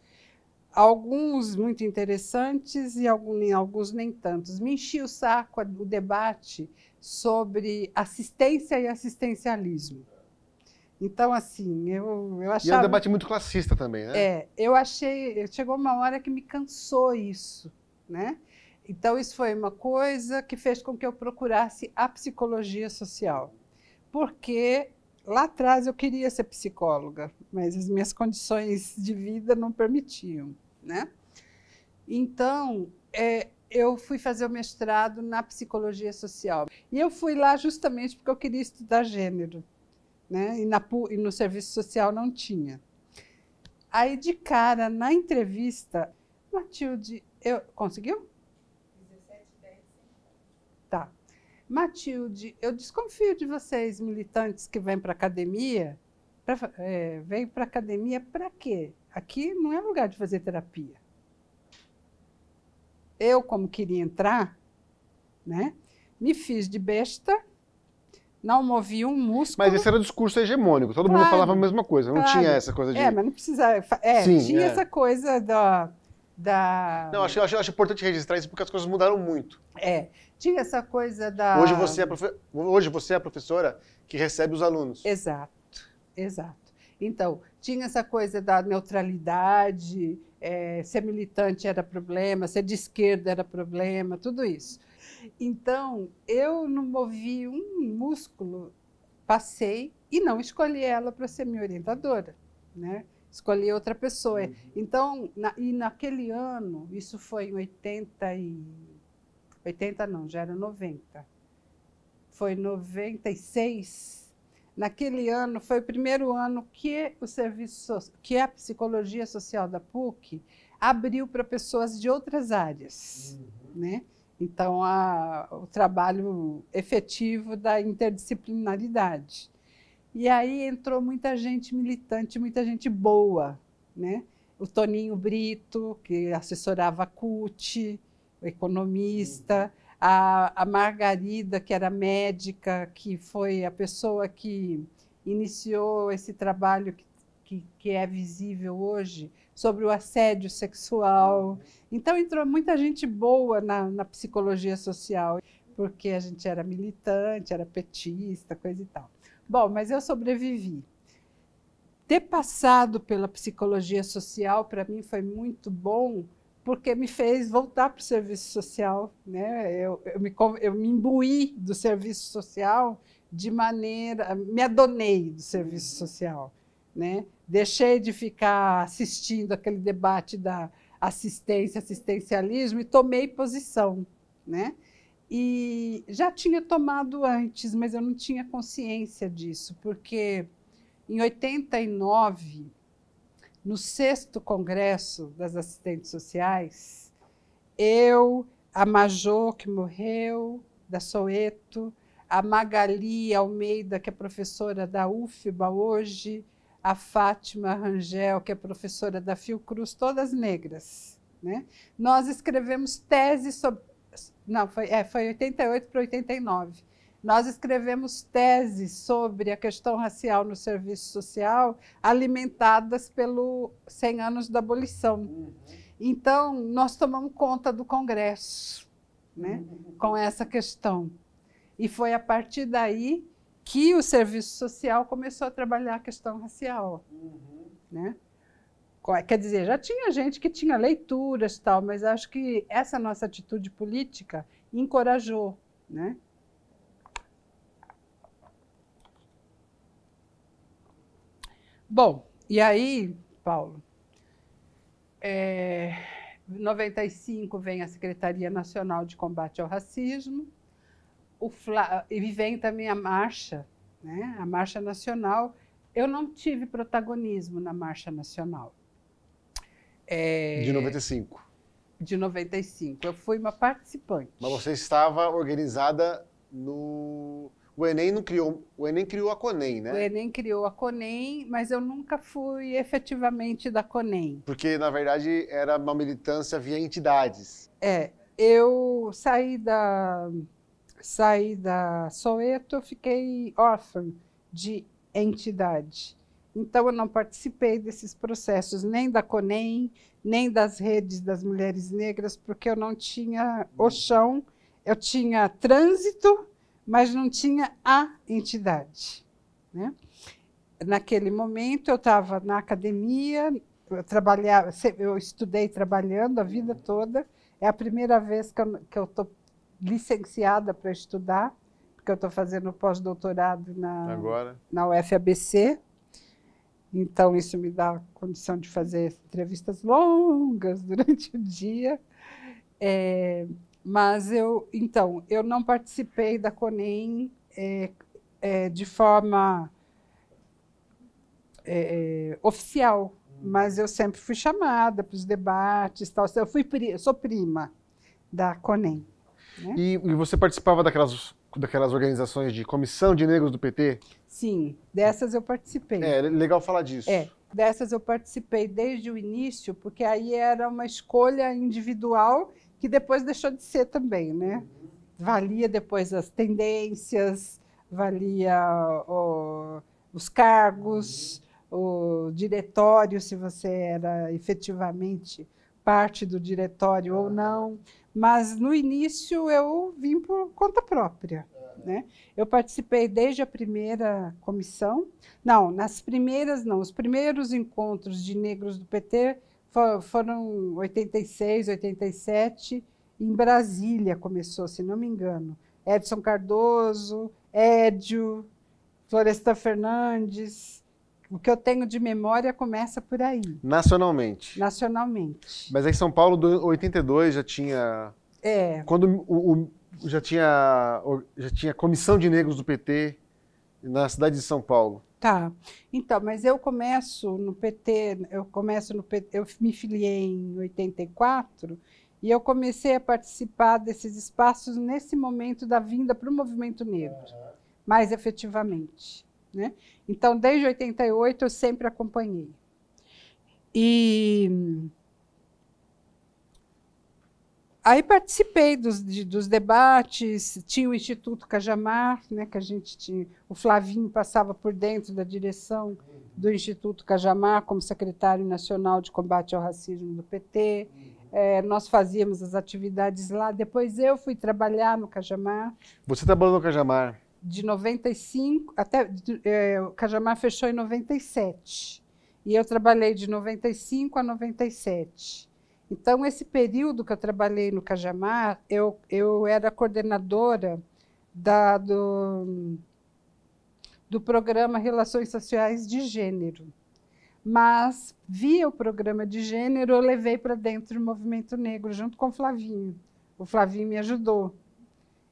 alguns muito interessantes e alguns nem tantos. Me enchi o saco o debate sobre assistência e assistencialismo. Então, assim, eu, eu achava... E é um debate muito
classista também, né? É,
eu achei... Chegou uma hora que me cansou isso, né? Então, isso foi uma coisa que fez com que eu procurasse a psicologia social, porque Lá atrás eu queria ser psicóloga, mas as minhas condições de vida não permitiam, né? Então, é, eu fui fazer o mestrado na psicologia social. E eu fui lá justamente porque eu queria estudar gênero, né? E, na, e no serviço social não tinha. Aí, de cara, na entrevista, Matilde, eu, conseguiu? Matilde, eu desconfio de vocês, militantes que vêm para a academia. Pra, é, vem para a academia para quê? Aqui não é lugar de fazer terapia. Eu, como queria entrar, né, me fiz de besta, não movi um músculo. Mas esse era o
discurso hegemônico, todo claro, mundo falava a mesma coisa, não claro. tinha essa coisa de. É, mas
não precisava. É, Sim, tinha é. essa coisa da da. Não,
acho, acho, acho importante registrar isso porque as coisas mudaram muito.
É. Tinha essa coisa da. Hoje você é,
profe... Hoje você é a professora que recebe os alunos.
Exato, exato. Então, tinha essa coisa da neutralidade, é, ser militante era problema, ser de esquerda era problema, tudo isso. Então, eu não movi um músculo, passei e não escolhi ela para ser minha orientadora, né? escolhi outra pessoa. Uhum. Então, na, e naquele ano, isso foi em 80 e 80 não, já era 90. Foi 96. Naquele ano foi o primeiro ano que o serviço que a psicologia social da PUC abriu para pessoas de outras áreas, uhum. né? Então, a, o trabalho efetivo da interdisciplinaridade. E aí entrou muita gente militante, muita gente boa, né? O Toninho Brito, que assessorava a CUT, o economista, a, a Margarida, que era médica, que foi a pessoa que iniciou esse trabalho que, que, que é visível hoje, sobre o assédio sexual. Então entrou muita gente boa na, na psicologia social, porque a gente era militante, era petista, coisa e tal. Bom, mas eu sobrevivi. Ter passado pela psicologia social para mim foi muito bom, porque me fez voltar para o serviço social. Né? Eu, eu, me, eu me imbuí do serviço social de maneira. me adonei do serviço social. Né? Deixei de ficar assistindo aquele debate da assistência, assistencialismo e tomei posição. Né? E já tinha tomado antes, mas eu não tinha consciência disso, porque em 89, no sexto congresso das assistentes sociais, eu, a Majô, que morreu, da Soeto, a Magali Almeida, que é professora da UFBA hoje, a Fátima Rangel, que é professora da Fiocruz, todas negras. Né? Nós escrevemos teses sobre não, foi, é, foi 88 para 89. Nós escrevemos teses sobre a questão racial no serviço social, alimentadas pelo 100 anos da abolição. Uhum. Então, nós tomamos conta do Congresso né, uhum. com essa questão. E foi a partir daí que o serviço social começou a trabalhar a questão racial. Uhum. Né? Quer dizer, já tinha gente que tinha leituras e tal, mas acho que essa nossa atitude política encorajou, né? Bom, e aí, Paulo, é, 95 vem a Secretaria Nacional de Combate ao Racismo, o Fla, e vem também a marcha, né? A marcha nacional. Eu não tive protagonismo na marcha nacional é...
De 95. De
95. Eu fui uma participante.
Mas você estava organizada no. O Enem não criou. O Enem criou a Conem, né? O
Enem criou a Conem, mas eu nunca fui efetivamente da Conem.
Porque, na verdade, era uma militância via entidades.
É. Eu saí da. Saí da Soeto, fiquei órfã de entidade. Então, eu não participei desses processos, nem da CONEM, nem das redes das mulheres negras, porque eu não tinha o chão, eu tinha trânsito, mas não tinha a entidade. Né? Naquele momento, eu estava na academia, eu, trabalhava, eu estudei trabalhando a vida toda, é a primeira vez que eu estou licenciada para estudar, porque eu estou fazendo pós-doutorado na, na UFABC. Então, isso me dá condição de fazer entrevistas longas *laughs* durante o dia. É, mas eu, então, eu não participei da CONEM é, é, de forma é, é, oficial, mas eu sempre fui chamada para os debates. Tal. Eu fui, eu sou prima da CONEM.
Né? E, e, você participava daquelas daquelas organizações de Comissão de Negros do PT? Sim, dessas eu participei. É, legal falar disso.
É, dessas eu participei desde o início, porque aí era uma escolha individual que depois deixou de ser também, né? Valia depois as tendências, valia o, os cargos, o diretório, se você era efetivamente parte do diretório ou não, mas no início eu vim por conta própria. Né? Eu participei desde a primeira comissão. Não, nas primeiras não. Os primeiros encontros de negros do PT for, foram 86, 87, em Brasília começou, se não me engano. Edson Cardoso, Édio, Floresta Fernandes, o que eu tenho de memória começa por aí.
Nacionalmente.
Nacionalmente.
Mas aí São Paulo, do 82, já tinha. É. Quando o, o, já, tinha, já tinha comissão de negros do PT na cidade de São Paulo.
Tá. Então, mas eu começo no PT, eu começo no PT, eu me filiei em 84 e eu comecei a participar desses espaços nesse momento da vinda para o movimento negro, mais efetivamente. Né? Então, desde 88 eu sempre acompanhei. E aí participei dos, de, dos debates, tinha o Instituto Cajamar, né, que a gente tinha, o Flavinho passava por dentro da direção do Instituto Cajamar como secretário nacional de combate ao racismo do PT. É, nós fazíamos as atividades lá. Depois eu fui trabalhar no Cajamar.
Você trabalhou no Cajamar?
de 95 até é, o Cajamar fechou em 97 e eu trabalhei de 95 a 97. Então esse período que eu trabalhei no Cajamar eu eu era coordenadora da, do do programa Relações Sociais de Gênero. Mas via o programa de gênero eu levei para dentro do movimento negro junto com o Flavinho. O Flavinho me ajudou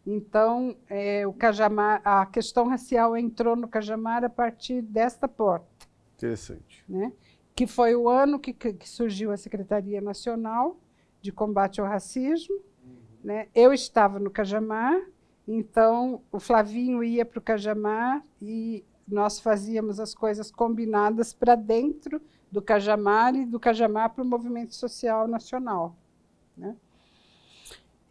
então, é, o Cajamar, a questão racial entrou no Cajamar a partir desta porta.
Interessante.
Né? Que foi o ano que, que surgiu a Secretaria Nacional de Combate ao Racismo. Uhum. Né? Eu estava no Cajamar, então o Flavinho ia para o Cajamar e nós fazíamos as coisas combinadas para dentro do Cajamar e do Cajamar para o movimento social nacional. Né?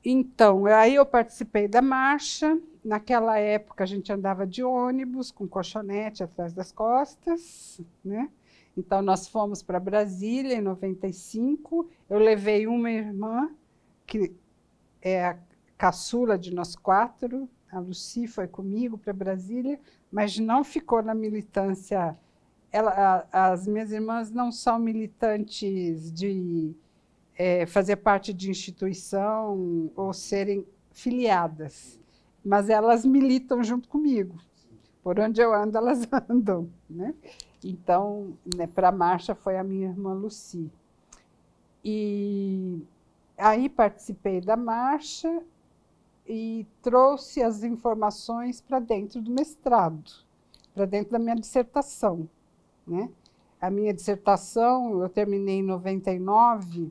Então, aí eu participei da marcha. Naquela época a gente andava de ônibus com colchonete atrás das costas, né? Então nós fomos para Brasília em 95. Eu levei uma irmã que é a caçula de nós quatro, a Lucy foi comigo para Brasília, mas não ficou na militância. Ela, a, as minhas irmãs não são militantes de é, fazer parte de instituição ou serem filiadas, mas elas militam junto comigo. Por onde eu ando, elas *laughs* andam. Né? Então, né, para a marcha foi a minha irmã Luci. E aí participei da marcha e trouxe as informações para dentro do mestrado, para dentro da minha dissertação. Né? A minha dissertação eu terminei em 99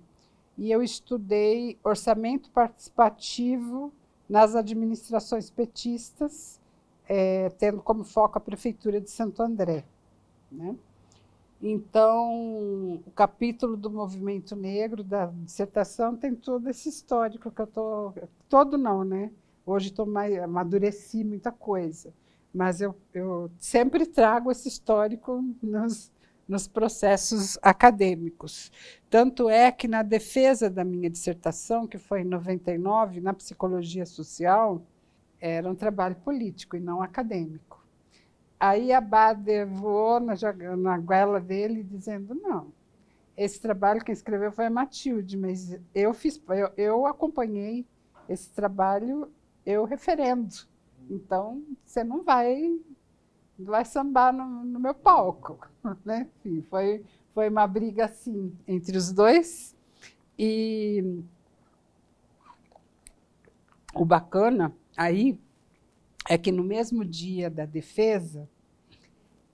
e eu estudei orçamento participativo nas administrações petistas, é, tendo como foco a Prefeitura de Santo André. Né? Então, o capítulo do movimento negro da dissertação tem todo esse histórico que eu estou. Todo não, né? Hoje estou mais. amadureci muita coisa. Mas eu, eu sempre trago esse histórico nos, nos processos acadêmicos. Tanto é que, na defesa da minha dissertação, que foi em 99, na psicologia social, era um trabalho político e não acadêmico. Aí a Bader voou na, na goela dele, dizendo: não, esse trabalho quem escreveu foi a Matilde, mas eu, fiz, eu, eu acompanhei esse trabalho, eu referendo. Então, você não vai vai sambar no, no meu palco. *laughs* Né? Enfim, foi, foi uma briga assim entre os dois. E o bacana aí é que no mesmo dia da defesa,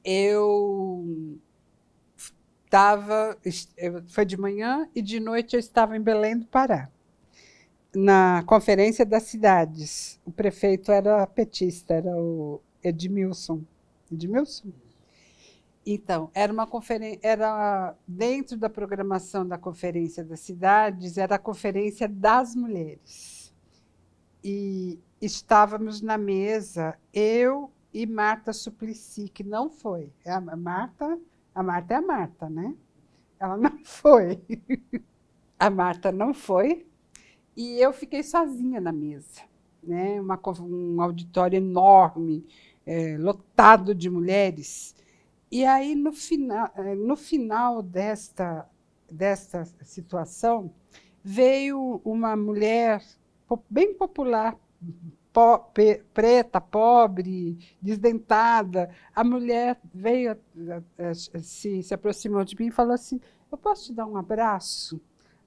eu estava. Foi de manhã e de noite eu estava em Belém do Pará, na Conferência das Cidades. O prefeito era petista, era o Edmilson Edmilson? Então, era uma conferência, era dentro da programação da Conferência das Cidades, era a Conferência das Mulheres. E estávamos na mesa, eu e Marta Suplicy, que não foi. É a Marta, a Marta é a Marta, né? Ela não *laughs* foi. a Marta não foi. E eu fiquei sozinha na mesa, né? Uma, um auditório enorme é, lotado de mulheres. E aí, no final, é, no final desta, desta situação, veio uma mulher bem popular, po preta, pobre, desdentada. A mulher veio, se, se aproximou de mim e falou assim: Eu posso te dar um abraço?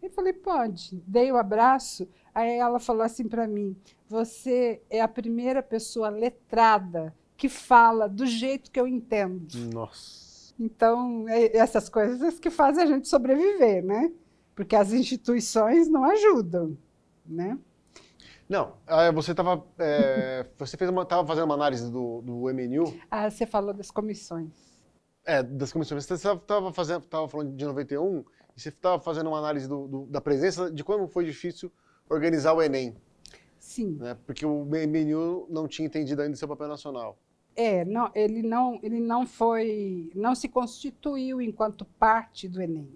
Eu falei, pode. Dei o um abraço. Aí ela falou assim para mim: Você é a primeira pessoa letrada que fala do jeito que eu entendo.
Nossa.
Então, é, essas coisas é que fazem a gente sobreviver, né? Porque as instituições não ajudam,
né? Não, ah, você estava. É, *laughs* você fez uma, fazendo uma análise do, do MNU.
Ah, você falou
das comissões. É, das comissões. Você estava falando de 91 e você estava fazendo uma análise do, do, da presença de como foi difícil organizar o Enem. Sim. Né? Porque o MNU não tinha entendido ainda seu papel nacional.
É, não, ele não, ele não foi, não se constituiu enquanto parte do Enem.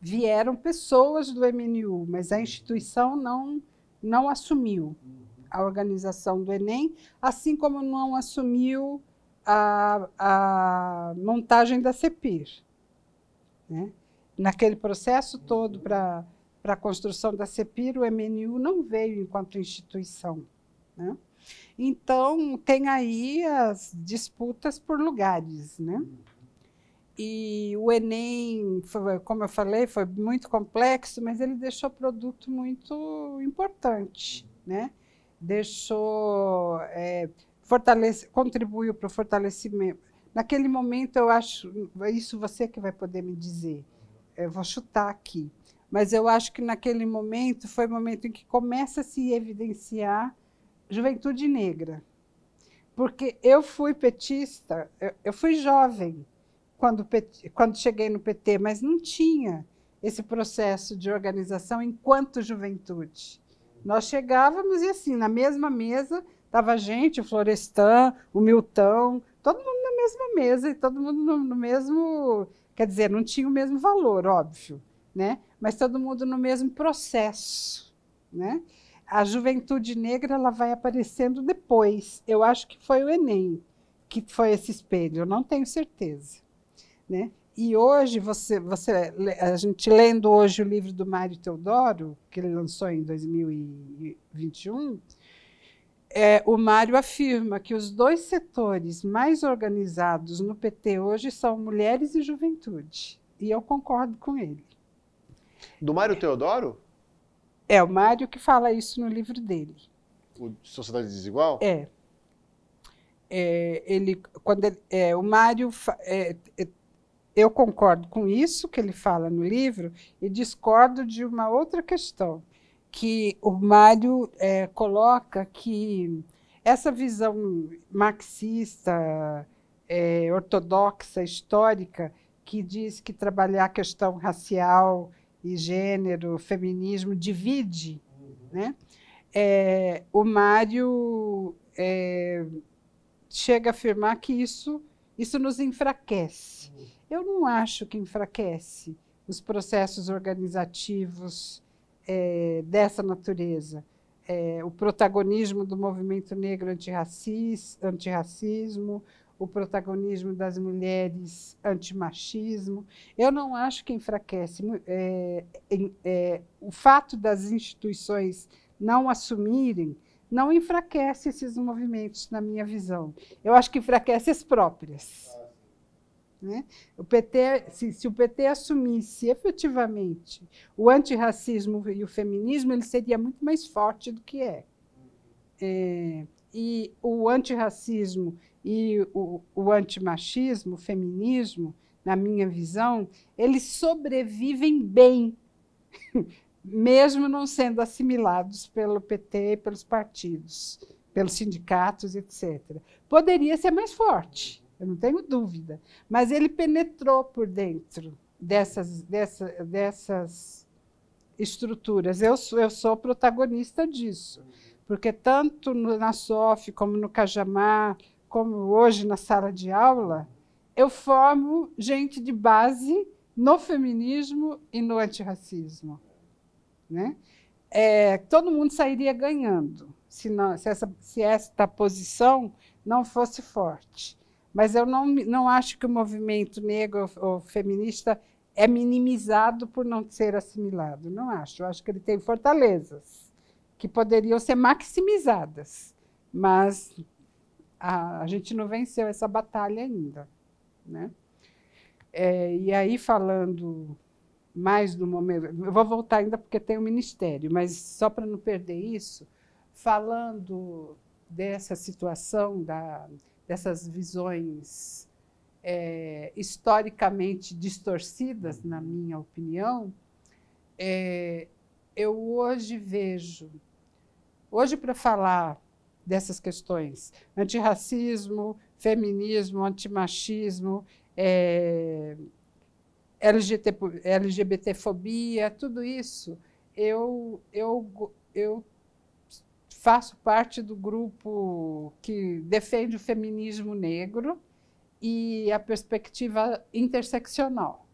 Vieram pessoas do MNU, mas a instituição não não assumiu a organização do Enem, assim como não assumiu a, a montagem da CEPIR. Né? Naquele processo todo para a construção da CEPIR, o MNU não veio enquanto instituição. Né? Então, tem aí as disputas por lugares, né? E o Enem, foi, como eu falei, foi muito complexo, mas ele deixou produto muito importante, né? Deixou, é, fortalece, contribuiu para o fortalecimento. Naquele momento, eu acho, isso você que vai poder me dizer, eu vou chutar aqui, mas eu acho que naquele momento foi o momento em que começa a se evidenciar Juventude Negra, porque eu fui petista, eu, eu fui jovem quando, quando cheguei no PT, mas não tinha esse processo de organização enquanto juventude. Nós chegávamos e assim, na mesma mesa, estava a gente, o Florestan, o Milton, todo mundo na mesma mesa e todo mundo no, no, mesmo. Quer dizer, não tinha o mesmo valor, óbvio, né? mas todo mundo no mesmo processo. Né? a juventude negra ela vai aparecendo depois. Eu acho que foi o Enem que foi esse espelho, eu não tenho certeza, né? E hoje você, você, a gente lendo hoje o livro do Mário Teodoro que ele lançou em 2021, é, o Mário afirma que os dois setores mais organizados no PT hoje são mulheres e juventude. E eu concordo com ele.
Do Mário Teodoro?
É, o Mário que fala isso no livro dele.
O Sociedade Desigual?
É. é ele, quando ele, é, o Mário. É, é, eu concordo com isso que ele fala no livro e discordo de uma outra questão, que o Mário é, coloca que essa visão marxista, é, ortodoxa, histórica, que diz que trabalhar a questão racial, e gênero, feminismo, divide. Né? É, o Mário é, chega a afirmar que isso, isso nos enfraquece. Eu não acho que enfraquece os processos organizativos é, dessa natureza. É, o protagonismo do movimento negro antirracis, antirracismo, o protagonismo das mulheres, antimachismo. Eu não acho que enfraquece. É, é, o fato das instituições não assumirem não enfraquece esses movimentos, na minha visão. Eu acho que enfraquece as próprias. Né? O PT, se, se, o PT assumisse efetivamente o antirracismo e o feminismo, ele seria muito mais forte do que é. é e o antirracismo e o, o antimachismo, o feminismo, na minha visão, eles sobrevivem bem, *laughs* mesmo não sendo assimilados pelo PT, pelos partidos, pelos sindicatos, etc. Poderia ser mais forte, eu não tenho dúvida, mas ele penetrou por dentro dessas, dessa, dessas estruturas. Eu sou, eu sou protagonista disso porque tanto na SOF como no Cajamar, como hoje na sala de aula, eu formo gente de base no feminismo e no antirracismo. Né? É, todo mundo sairia ganhando se, não, se, essa, se esta posição não fosse forte. Mas eu não, não acho que o movimento negro ou feminista é minimizado por não ser assimilado. Não acho. Eu acho que ele tem fortalezas que poderiam ser maximizadas, mas a, a gente não venceu essa batalha ainda. Né? É, e aí, falando mais do momento, eu vou voltar ainda porque tem o um ministério, mas só para não perder isso, falando dessa situação, da, dessas visões é, historicamente distorcidas, na minha opinião, é, eu hoje vejo Hoje, para falar dessas questões, antirracismo, feminismo, antimachismo, é, LGBT, LGBTfobia, tudo isso, eu, eu, eu faço parte do grupo que defende o feminismo negro e a perspectiva interseccional,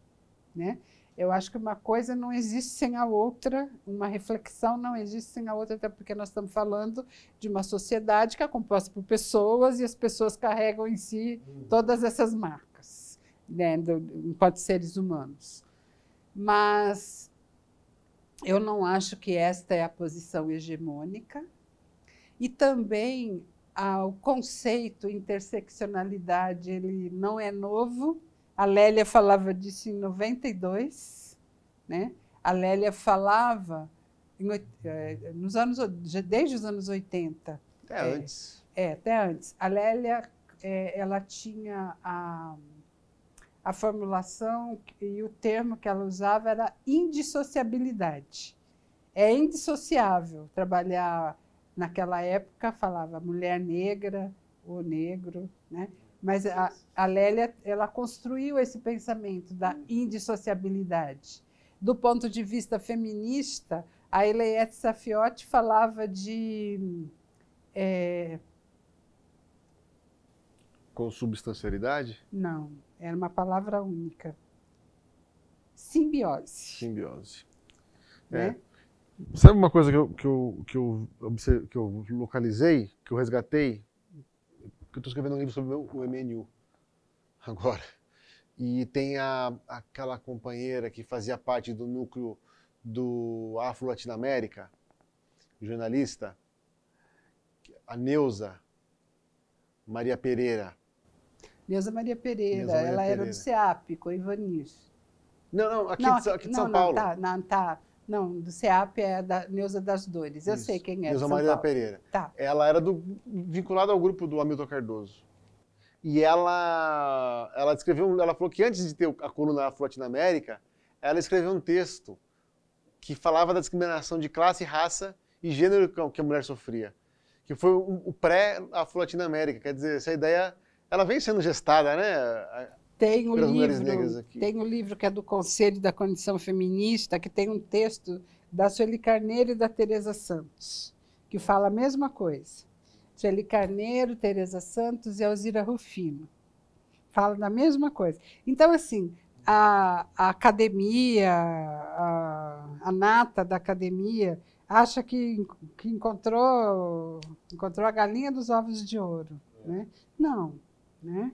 né? Eu acho que uma coisa não existe sem a outra, uma reflexão não existe sem a outra, até porque nós estamos falando de uma sociedade que é composta por pessoas e as pessoas carregam em si uhum. todas essas marcas, né, do, enquanto seres humanos. Mas eu não acho que esta é a posição hegemônica. E também ah, o conceito interseccionalidade ele não é novo a Lélia falava disso em 92, né? A Lélia falava em, eh, nos anos, desde os anos 80. Até é, antes. É, até antes. A Lélia, é, ela tinha a, a formulação e o termo que ela usava era indissociabilidade. É indissociável trabalhar, naquela época falava mulher negra ou negro, né? Mas a, a Lélia, ela construiu esse pensamento da indissociabilidade. Do ponto de vista feminista, a Eleiette Safiotti falava de... É...
Consubstancialidade?
Não, era uma palavra única. Simbiose.
Simbiose. Né? É. Sabe uma coisa que eu, que eu, que eu, que eu localizei, que eu resgatei que eu estou escrevendo um livro sobre o, meu, MNU *laughs* agora. E tem a, aquela companheira que fazia parte do núcleo do Afro-Latinoamérica, jornalista, é a Neuza Maria Pereira.
Neuza Maria Pereira, Neuza Maria ela Pereira. era do CEAP, Corivanis.
Não, não, aqui, não, aqui, de, aqui de não, São Paulo. Não, tá,
não, tá. Não, do CEAP é da Neuza das
Dores. Eu Isso. sei quem é. Neuza Maria Paulo. Pereira. Tá. Ela era do, vinculada ao grupo do Hamilton Cardoso. E ela, ela escreveu, ela falou que antes de ter a coluna Afro América, ela escreveu um texto que falava da discriminação de classe, raça e gênero que a mulher sofria, que foi o pré Afro América. Quer dizer, essa ideia, ela vem sendo gestada, né? Tem um, livro,
tem um livro que é do Conselho da Condição Feminista, que tem um texto da Sueli Carneiro e da Teresa Santos, que fala a mesma coisa. Sueli Carneiro, Teresa Santos e Alzira Rufino. Falam da mesma coisa. Então, assim, a, a academia, a, a, nata da academia, acha que, que encontrou, encontrou a galinha dos ovos de ouro. Né? Não. Né?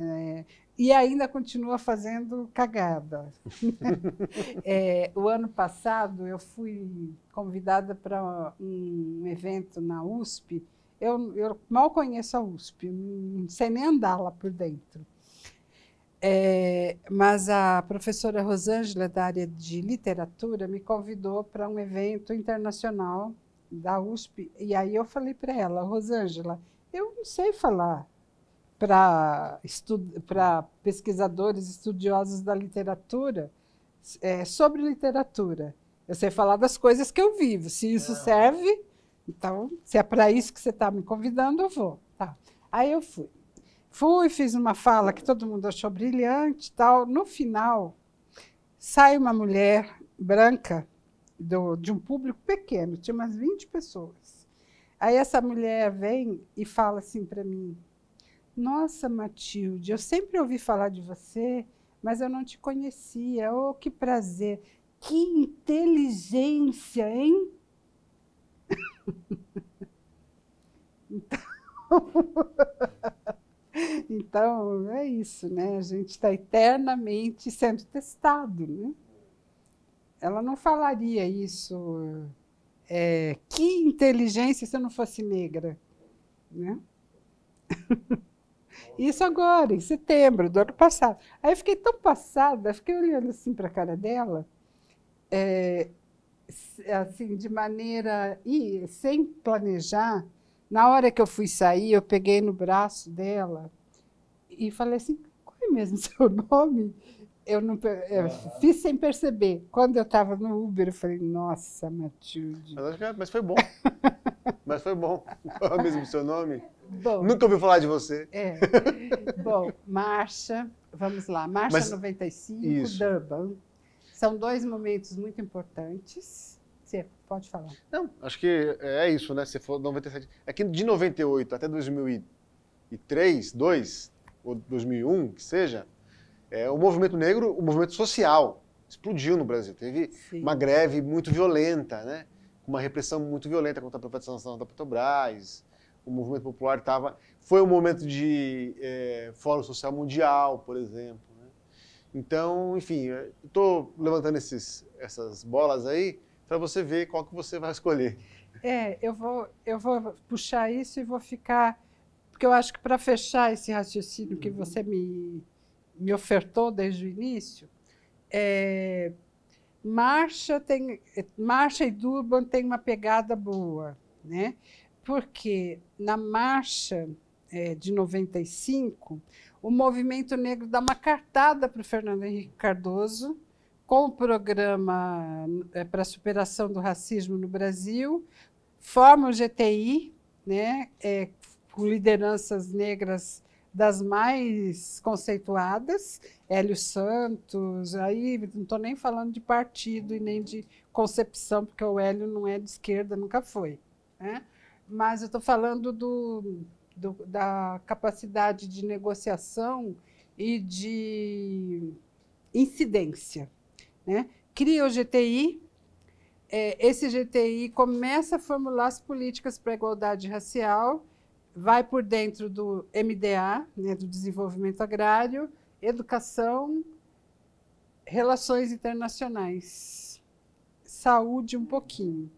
É, e ainda continua fazendo cagada. *laughs* é, o ano passado eu fui convidada para um evento na USP. Eu, eu, mal conheço a USP, não sei nem andar lá por dentro. É, mas a professora Rosângela, da área de literatura, me convidou para um evento internacional da USP. E aí eu falei para ela, Rosângela, eu não sei falar para pesquisadores estudiosos da literatura é, sobre literatura. Eu sei falar das coisas que eu vivo. Se isso é. serve, então, se é para isso que você está me convidando, eu vou. Tá. Aí eu fui. Fui, fiz uma fala que todo mundo achou brilhante tal. No final, sai uma mulher branca do, de um público pequeno, tinha umas 20 pessoas. Aí essa mulher vem e fala assim para mim, nossa, Matilde, eu sempre ouvi falar de você, mas eu não te conhecia. Oh, que prazer. Que inteligência, hein? *laughs* então, *laughs* então, é isso, né? A gente está eternamente sendo testado, né? Ela não falaria isso. É, que inteligência se eu não fosse negra, né? *laughs* Isso agora, em setembro do ano passado. Aí eu fiquei tão passada, fiquei olhando assim para a cara dela, é, assim, de maneira. E sem planejar. Na hora que eu fui sair, eu peguei no braço dela e falei assim: qual é mesmo *laughs* seu nome? eu não eu ah. fiz sem perceber. Quando eu estava no Uber, eu falei, nossa,
Matilde. Mas, que, é, mas foi bom. *laughs* mas foi bom. Qual é mesmo seu nome? Bom, Nunca ouvi falar de você.
É. bom, marcha, vamos lá. Marcha mas, 95, isso. Durban. São dois momentos muito importantes. Você pode falar. Não,
acho que é isso, né? Você falou 97. é que de 98 até 2003, 2 ou 2001, que seja, é, o movimento negro, o movimento social, explodiu no Brasil. Teve Sim. uma greve muito violenta, né? uma repressão muito violenta contra a privatização da Petrobras. O movimento popular estava. Foi um momento de é, Fórum Social Mundial, por exemplo. Né? Então, enfim, é, estou levantando esses, essas bolas aí para você ver qual que você vai escolher.
É, eu vou, eu vou puxar isso e vou ficar. Porque eu acho que para fechar esse raciocínio que uhum. você me me ofertou desde o início, é, marcha, tem, marcha e Durban tem uma pegada boa, né? porque na marcha é, de 95, o movimento negro dá uma cartada para o Fernando Henrique Cardoso com o programa é, para a superação do racismo no Brasil, forma o GTI, né, é, com lideranças negras das mais conceituadas, Hélio Santos, aí não estou nem falando de partido e nem de concepção, porque o Hélio não é de esquerda, nunca foi. Né? Mas eu estou falando do, do, da capacidade de negociação e de incidência. Né? Cria o GTI, é, esse GTI começa a formular as políticas para a igualdade racial vai por dentro do MDA, né, do desenvolvimento agrário, educação, relações internacionais, saúde um pouquinho.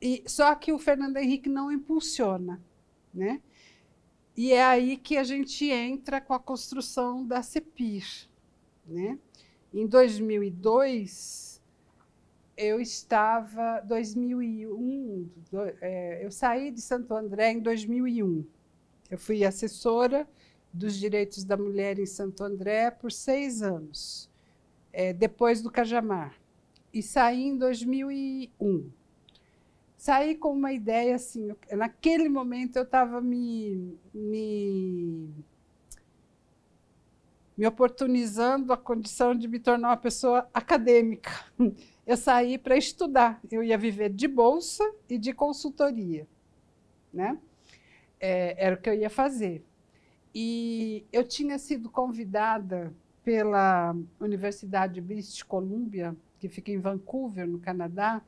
E só que o Fernando Henrique não impulsiona, né? E é aí que a gente entra com a construção da CEPIR, né? Em 2002, eu estava 2001, do, é, eu saí de Santo André em 2001. Eu fui assessora dos direitos da mulher em Santo André por seis anos, é, depois do Cajamar, e saí em 2001. Saí com uma ideia assim, naquele momento eu estava me, me me oportunizando a condição de me tornar uma pessoa acadêmica. *laughs* eu saí para estudar. Eu ia viver de bolsa e de consultoria. Né? É, era o que eu ia fazer. E eu tinha sido convidada pela Universidade British Columbia, que fica em Vancouver, no Canadá.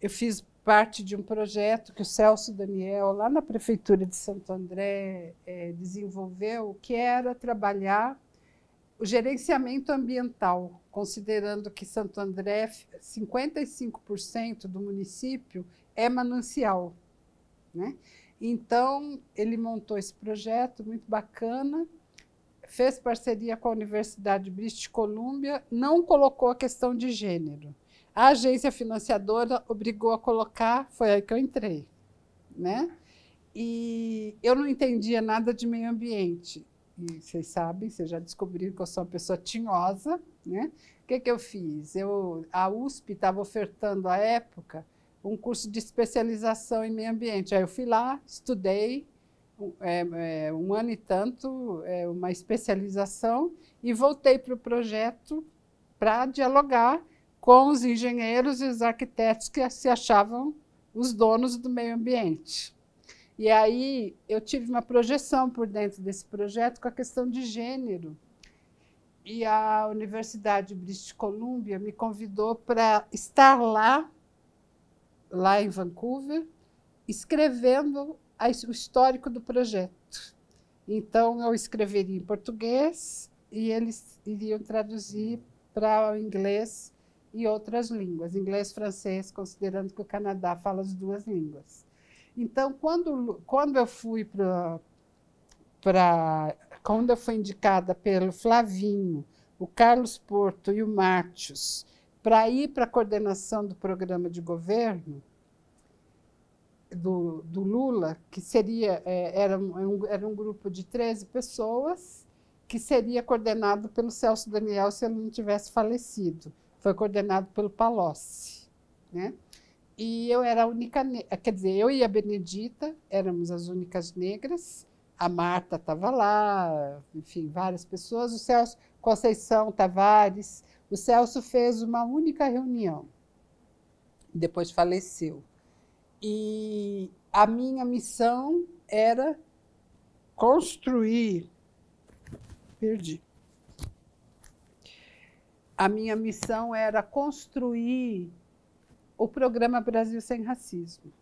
Eu fiz parte de um projeto que o Celso Daniel, lá na Prefeitura de Santo André, é, desenvolveu, que era trabalhar o gerenciamento ambiental considerando que Santo André, 55% do município é manancial. Né? Então, ele montou esse projeto muito bacana, fez parceria com a Universidade British Columbia, não colocou a questão de gênero. A agência financiadora obrigou a colocar, foi aí que eu entrei. Né? E eu não entendia nada de meio ambiente. E vocês sabem, vocês já descobriram que eu sou uma pessoa tinhosa, né? O que, que eu fiz? Eu, a USP estava ofertando, à época, um curso de especialização em meio ambiente. Aí eu fui lá, estudei um, é, é, um ano e tanto, é, uma especialização, e voltei para o projeto para dialogar com os engenheiros e os arquitetos que se achavam os donos do meio ambiente. E aí eu tive uma projeção por dentro desse projeto com a questão de gênero e a Universidade British Columbia me convidou para estar lá, lá em Vancouver, escrevendo a, o histórico do projeto. Então eu escreveria em português e eles iriam traduzir para o inglês e outras línguas, inglês, francês, considerando que o Canadá fala as duas línguas. Então, quando, quando eu fui para quando foi indicada pelo Flavinho, o Carlos Porto e o Martius para ir para a coordenação do programa de governo do, do Lula, que seria é, era, é um, era um grupo de 13 pessoas, que seria coordenado pelo Celso Daniel se ele não tivesse falecido. Foi coordenado pelo Palocci. Né? E eu era a única, quer dizer, eu e a Benedita éramos as únicas negras, a Marta estava lá, enfim, várias pessoas, o Celso Conceição Tavares. O Celso fez uma única reunião, depois faleceu. E a minha missão era construir. Perdi. A minha missão era construir o programa Brasil Sem Racismo,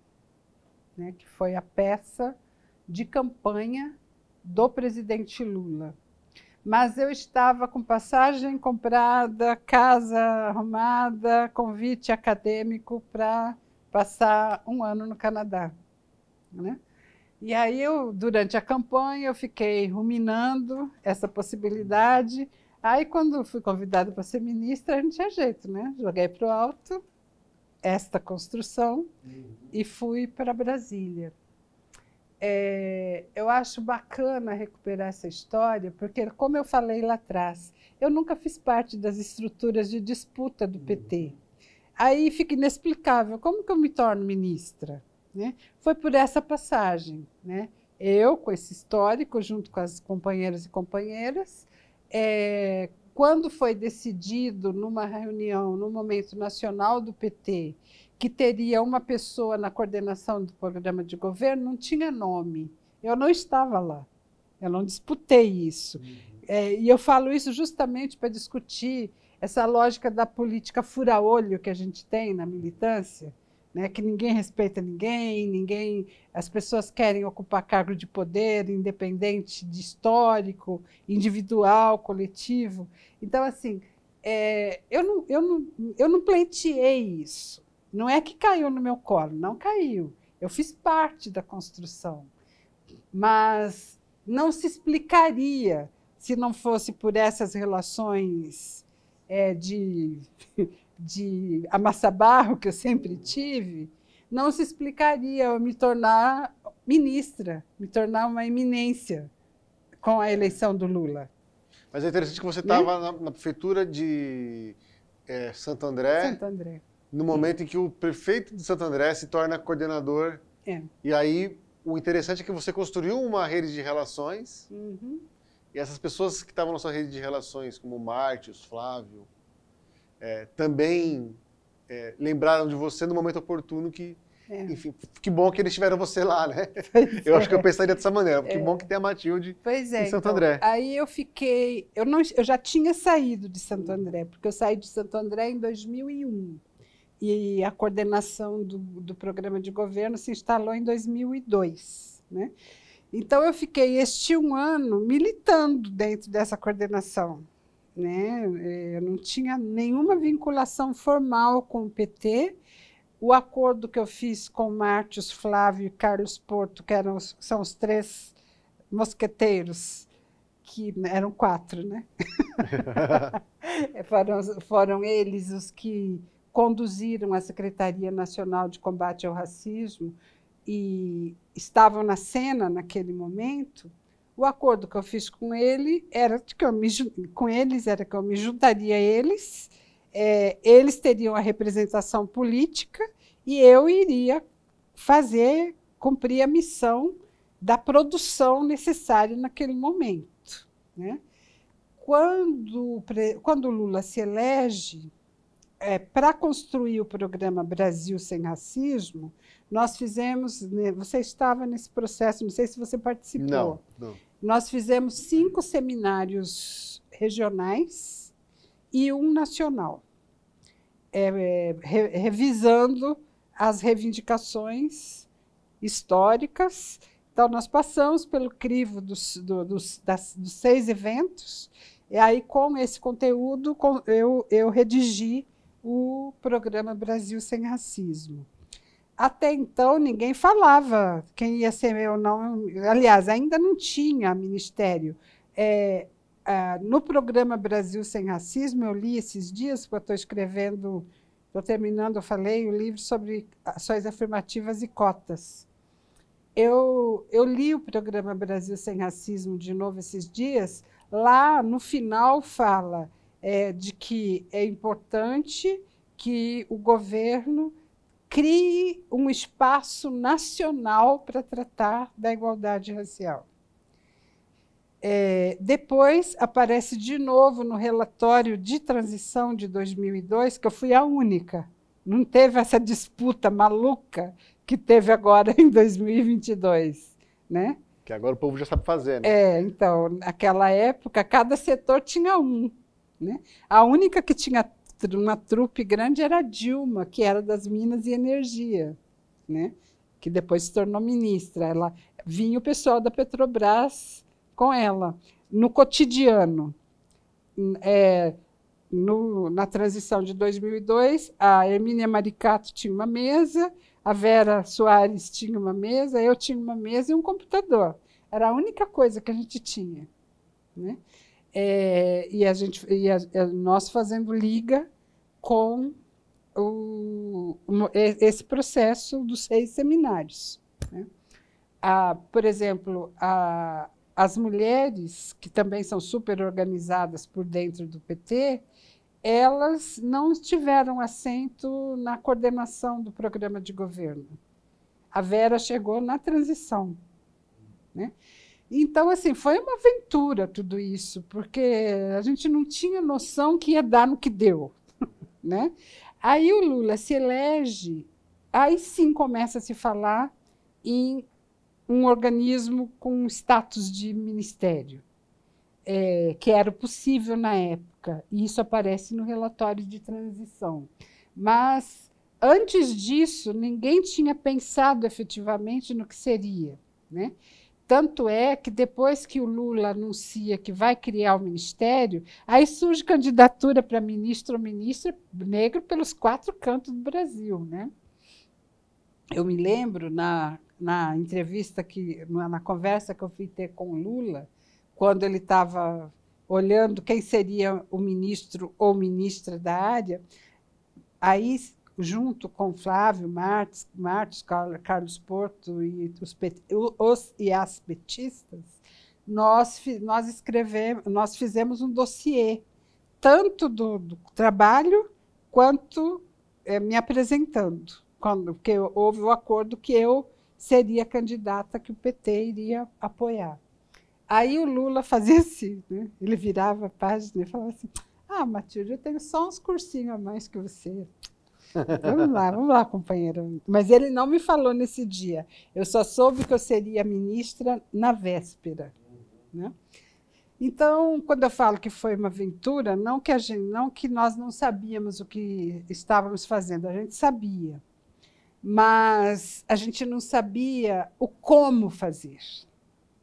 né, que foi a peça de campanha do presidente Lula. Mas eu estava com passagem comprada, casa arrumada, convite acadêmico para passar um ano no Canadá. Né? E aí eu, durante a campanha, eu fiquei ruminando essa possibilidade. Aí quando fui convidada para ser ministra, não tinha jeito, né? Joguei para o alto esta construção uhum. e fui para Brasília é, eu acho bacana recuperar essa história, porque, como eu falei lá atrás, eu nunca fiz parte das estruturas de disputa do PT. Aí fica inexplicável como que eu me torno ministra. Né? Foi por essa passagem. Né? Eu, com esse histórico, junto com as companheiras e companheiras, é, quando foi decidido numa reunião, no momento nacional do PT, que teria uma pessoa na coordenação do programa de governo, não tinha nome. Eu não estava lá. Eu não disputei isso. Uhum. É, e eu falo isso justamente para discutir essa lógica da política fura-olho que a gente tem na militância, né? que ninguém respeita ninguém, ninguém, as pessoas querem ocupar cargo de poder, independente de histórico, individual, coletivo. Então, assim, é, eu, não, eu, não, eu não pleiteei isso. Não é que caiu no meu colo, não caiu. Eu fiz parte da construção. Mas não se explicaria se não fosse por essas relações é, de, *laughs* de amassabarro que eu sempre tive, não se explicaria eu me tornar ministra, me tornar uma eminência com a eleição do Lula.
Mas é interessante que você estava né? na, na, prefeitura de é, Santo André. Santo André no momento em que o prefeito de Santo André se torna coordenador. É. E aí, o interessante é que você construiu uma rede de relações. Uhum. E essas pessoas que estavam na sua rede de relações, como o Martius, Flávio, é, também é, lembraram de você no momento oportuno que. É. Enfim, que bom que eles tiveram você lá, né? *laughs* Pois eu acho que eu é. pensaria dessa maneira. Que é. bom que tem a Matilde pois é, em Santo então, André.
Aí eu fiquei. Eu, não, eu já tinha saído de Santo uhum. André, porque eu saí de Santo André em 2001 e a coordenação do, do programa de governo se instalou em 2002. Né? Então, eu fiquei este um ano militando dentro dessa coordenação. Né? Eh, eu não tinha nenhuma vinculação formal com o PT. O acordo que eu fiz com Martius Flávio e Carlos Porto, que eram, são os três mosqueteiros, que eram quatro, né?
*laughs*
*laughs* foram, foram eles os que conduziram a Secretaria Nacional de Combate ao Racismo e estavam na cena naquele momento, o acordo que eu fiz com ele era que eu me, com eles era que eu me juntaria a eles, é, eles teriam a representação política e eu iria fazer cumprir a missão da produção necessária naquele momento. Né? Quando, quando Lula se elege, é, para construir o programa Brasil Sem Racismo, nós fizemos. Né, você estava nesse processo, não sei se você participou. Não, não. Nós fizemos cinco seminários regionais e um nacional, é, é, re, revisando as reivindicações históricas. Então, nós passamos pelo crivo dos, do, dos, das, dos seis eventos, e aí, com esse conteúdo, com, eu, eu redigi o programa Brasil Sem Racismo. Até então, ninguém falava quem ia ser meu não. Aliás, ainda não tinha ministério. É, no programa Brasil Sem Racismo, eu li esses dias, porque eu estou escrevendo, estou terminando, eu falei, o um livro sobre ações afirmativas e cotas. Eu, eu li o programa Brasil Sem Racismo de novo esses dias. Lá no final fala é, de que é importante que o governo crie um espaço nacional para tratar da igualdade racial. É, depois aparece de novo no relatório de transição de 2002, que eu fui a única. Não teve essa disputa maluca que teve agora *laughs* em 2022, né?
Que agora o povo já sabe fazer, né?
É, então, naquela época, cada setor tinha um. Né? A única que tinha uma trupe grande era a Dilma, que era das Minas e Energia, né? que depois se tornou ministra. Ela vinha o pessoal da Petrobras com ela no cotidiano. É, no, na transição de 2002, a Hermínia Maricato tinha uma mesa, a Vera Soares tinha uma mesa, eu tinha uma mesa e um computador. Era a única coisa que a gente tinha. Né? É, e a gente, e a, é, nós fazendo liga com o, esse processo dos seis seminários. Né? A, por exemplo, a, as mulheres, que também são super organizadas por dentro do PT, elas não tiveram assento na coordenação do programa de governo. A Vera chegou na transição. Né? Então, assim, foi uma aventura tudo isso, porque a gente não tinha noção que ia dar no que deu, *laughs* né? Aí o Lula se elege, aí sim começa a se falar em um organismo com status de ministério, é, que era possível na época, e isso aparece no relatório de transição. Mas, antes disso, ninguém tinha pensado efetivamente no que seria, né? Tanto é que depois que o Lula anuncia que vai criar o ministério, aí surge candidatura para ministro ou ministra negro pelos quatro cantos do Brasil. Né? Eu me lembro na, na entrevista, que, na conversa que eu fui ter com o Lula, quando ele estava olhando quem seria o ministro ou ministra da área, aí junto com Flávio Martins, Martins Carlos Porto e os, os e as petistas, nós, nós escrevemos, nós fizemos um dossiê, tanto do, do trabalho quanto é, me apresentando, quando, porque houve o acordo que eu seria a candidata que o PT iria apoiar. Aí o Lula fazia assim, né? ele virava a página e falava assim, ah, Matilde, eu tenho só uns cursinhos a mais que você. Vamos lá, vamos lá, companheiro. Mas ele não me falou nesse dia. Eu só soube que eu seria ministra na véspera. Né? Então, quando eu falo que foi uma aventura, não que, a gente, não que nós não sabíamos o que estávamos fazendo, a gente sabia. Mas a gente não sabia o como fazer.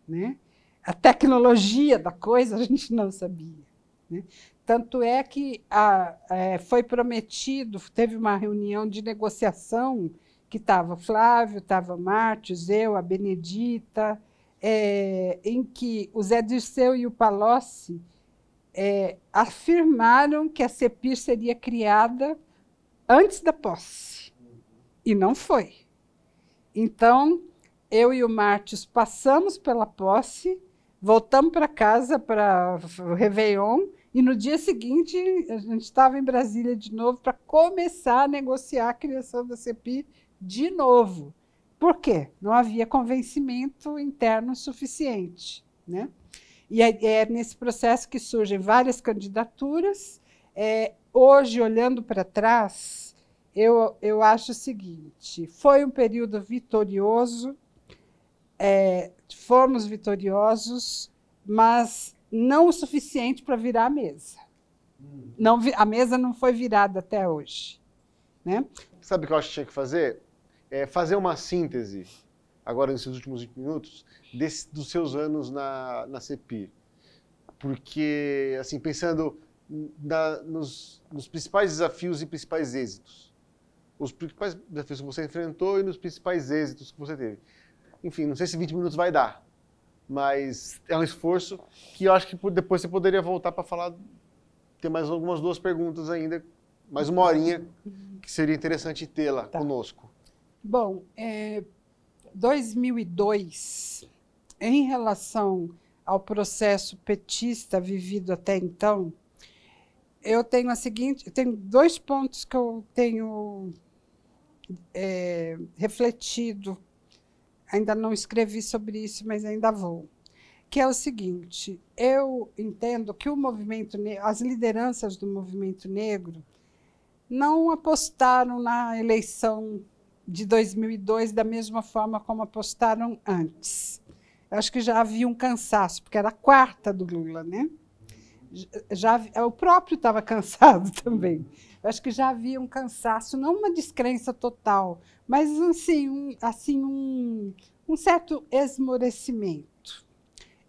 Né? A tecnologia da coisa a gente não sabia. Né? Tanto é que a, é, foi prometido, teve uma reunião de negociação que estava Flávio, estava Martins, eu, a Benedita, é, em que o Zé Dirceu e o Palocci é, afirmaram que a CEPIR seria criada antes da posse. E não foi. Então, eu e o Martins passamos pela posse, voltamos para casa, para o Réveillon, e no dia seguinte, a gente estava em Brasília de novo para começar a negociar a criação da CEPI de novo. Por quê? Não havia convencimento interno suficiente. Né? E é nesse processo que surgem várias candidaturas. É, hoje, olhando para trás, eu, eu acho o seguinte: foi um período vitorioso, é, fomos vitoriosos, mas não o suficiente para virar a mesa. Não, a mesa não foi virada até hoje.
Né? Sabe o que eu acho que tinha que fazer? É fazer uma síntese, agora nesses últimos 20 minutos, desse, dos seus anos na, na CPI. Porque, assim, pensando na, nos, nos principais desafios e principais êxitos. Os principais desafios que você enfrentou e nos principais êxitos que você teve. Enfim, não sei se 20 minutos vai dar mas é um esforço que eu acho que depois você poderia voltar para falar, ter mais algumas duas perguntas ainda, mais uma horinha, que seria interessante tê-la tá. conosco.
Bom, é, 2002, em relação ao processo petista vivido até então, eu tenho a seguinte, eu tenho dois pontos que eu tenho é, refletido ainda não escrevi sobre isso, mas ainda vou. Que é o seguinte: eu entendo que o movimento, as lideranças do movimento negro não apostaram na eleição de 2002 da mesma forma como apostaram antes. Eu acho que já havia um cansaço, porque era a quarta do Lula, né? Já, já o próprio estava *laughs* cansado também. Eu acho que já havia um cansaço, não uma descrença total, mas assim, um, assim, um, um certo esmorecimento.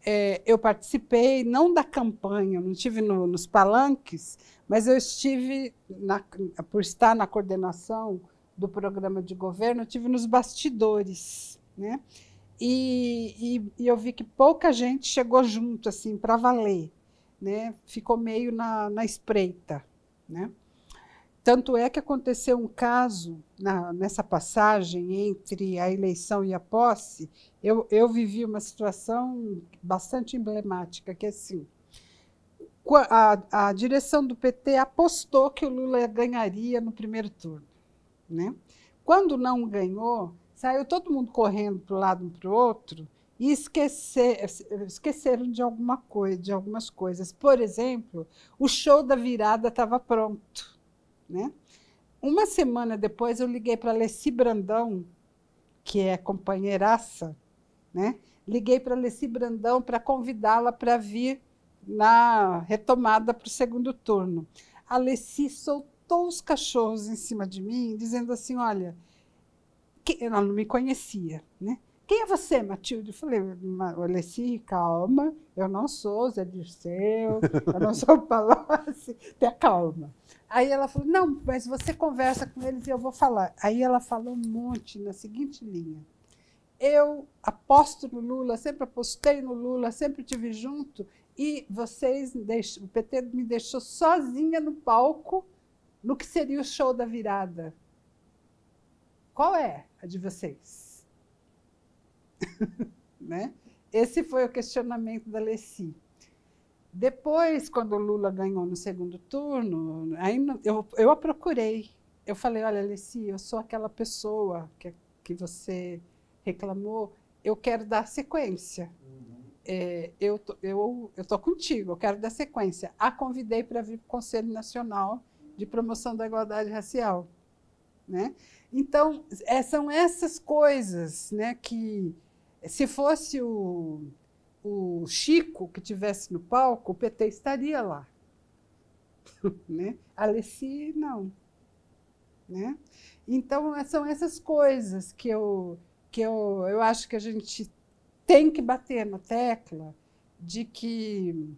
É, eu participei, não da campanha, não estive no, nos palanques, mas eu estive, na, por estar na coordenação do programa de governo, eu estive nos bastidores, né? E, e, e eu vi que pouca gente chegou junto, assim, para valer, né? Ficou meio na, na espreita, né? Tanto é que aconteceu um caso na, nessa passagem entre a eleição e a posse. Eu, eu vivi uma situação bastante emblemática, que é assim, a, a direção do PT apostou que o Lula ganharia no primeiro turno. Né? Quando não ganhou, saiu todo mundo correndo para um lado e para o outro e esquecer, esqueceram de alguma coisa, de algumas coisas. Por exemplo, o show da virada estava pronto. Né? Uma semana depois, eu liguei para Leci Brandão, que é companheiraça, né? liguei para Leci Brandão para convidá-la para vir na retomada para o segundo turno. A Leci soltou os cachorros em cima de mim, dizendo assim: Olha, que... ela não me conhecia, né? Quem é você, Matilde? Eu falei, Alessi, calma, eu não sou Zé Dirceu, eu não sou Palocci, *laughs* tenha calma. Aí ela falou: Não, mas você conversa com eles e eu vou falar. Aí ela falou um monte na seguinte linha: Eu aposto no Lula, sempre apostei no Lula, sempre tive junto, e vocês, deixam, o PT me deixou sozinha no palco no que seria o show da virada. Qual é a de vocês? *laughs* né? Esse foi o questionamento da Leci. Depois, quando o Lula ganhou no segundo turno, aí eu, eu a procurei. Eu falei, olha, Alessia, eu sou aquela pessoa que, é, que você reclamou, eu quero dar sequência. Uhum. É, eu tô, eu estou contigo, eu quero dar sequência. A convidei para vir para o Conselho Nacional de Promoção da Igualdade Racial. Né? Então, é, são essas coisas né, que, se fosse o o Chico que tivesse no palco, o PT estaria lá. *laughs* né? Alessi, não. Né? Então, são essas coisas que, eu, que eu, eu acho que a gente tem que bater na tecla de que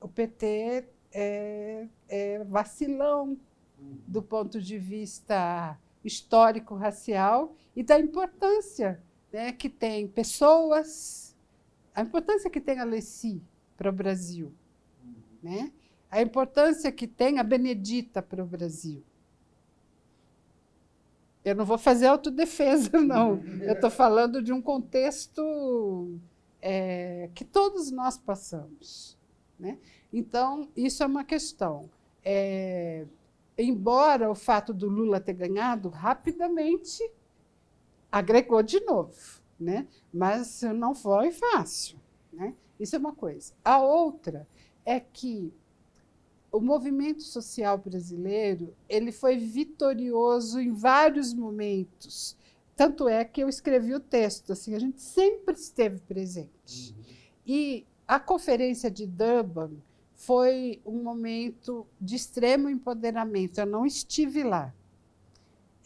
o PT é, é vacilão do ponto de vista histórico-racial e da importância né, que tem pessoas, a importância que tem a Leci para o Brasil, né? a importância que tem a Benedita para o Brasil. Eu não vou fazer autodefesa, *laughs* não. Eu estou falando de um contexto é, que todos nós passamos. Né? Então, isso é uma questão. É, embora o fato do Lula ter ganhado, rapidamente agregou de novo né? Mas não foi fácil, né? Isso é uma coisa. A outra é que o movimento social brasileiro ele foi vitorioso em vários momentos. Tanto é que eu escrevi o texto, assim, a gente sempre esteve presente. Uhum. E a conferência de Durban foi um momento de extremo empoderamento. Eu não estive lá,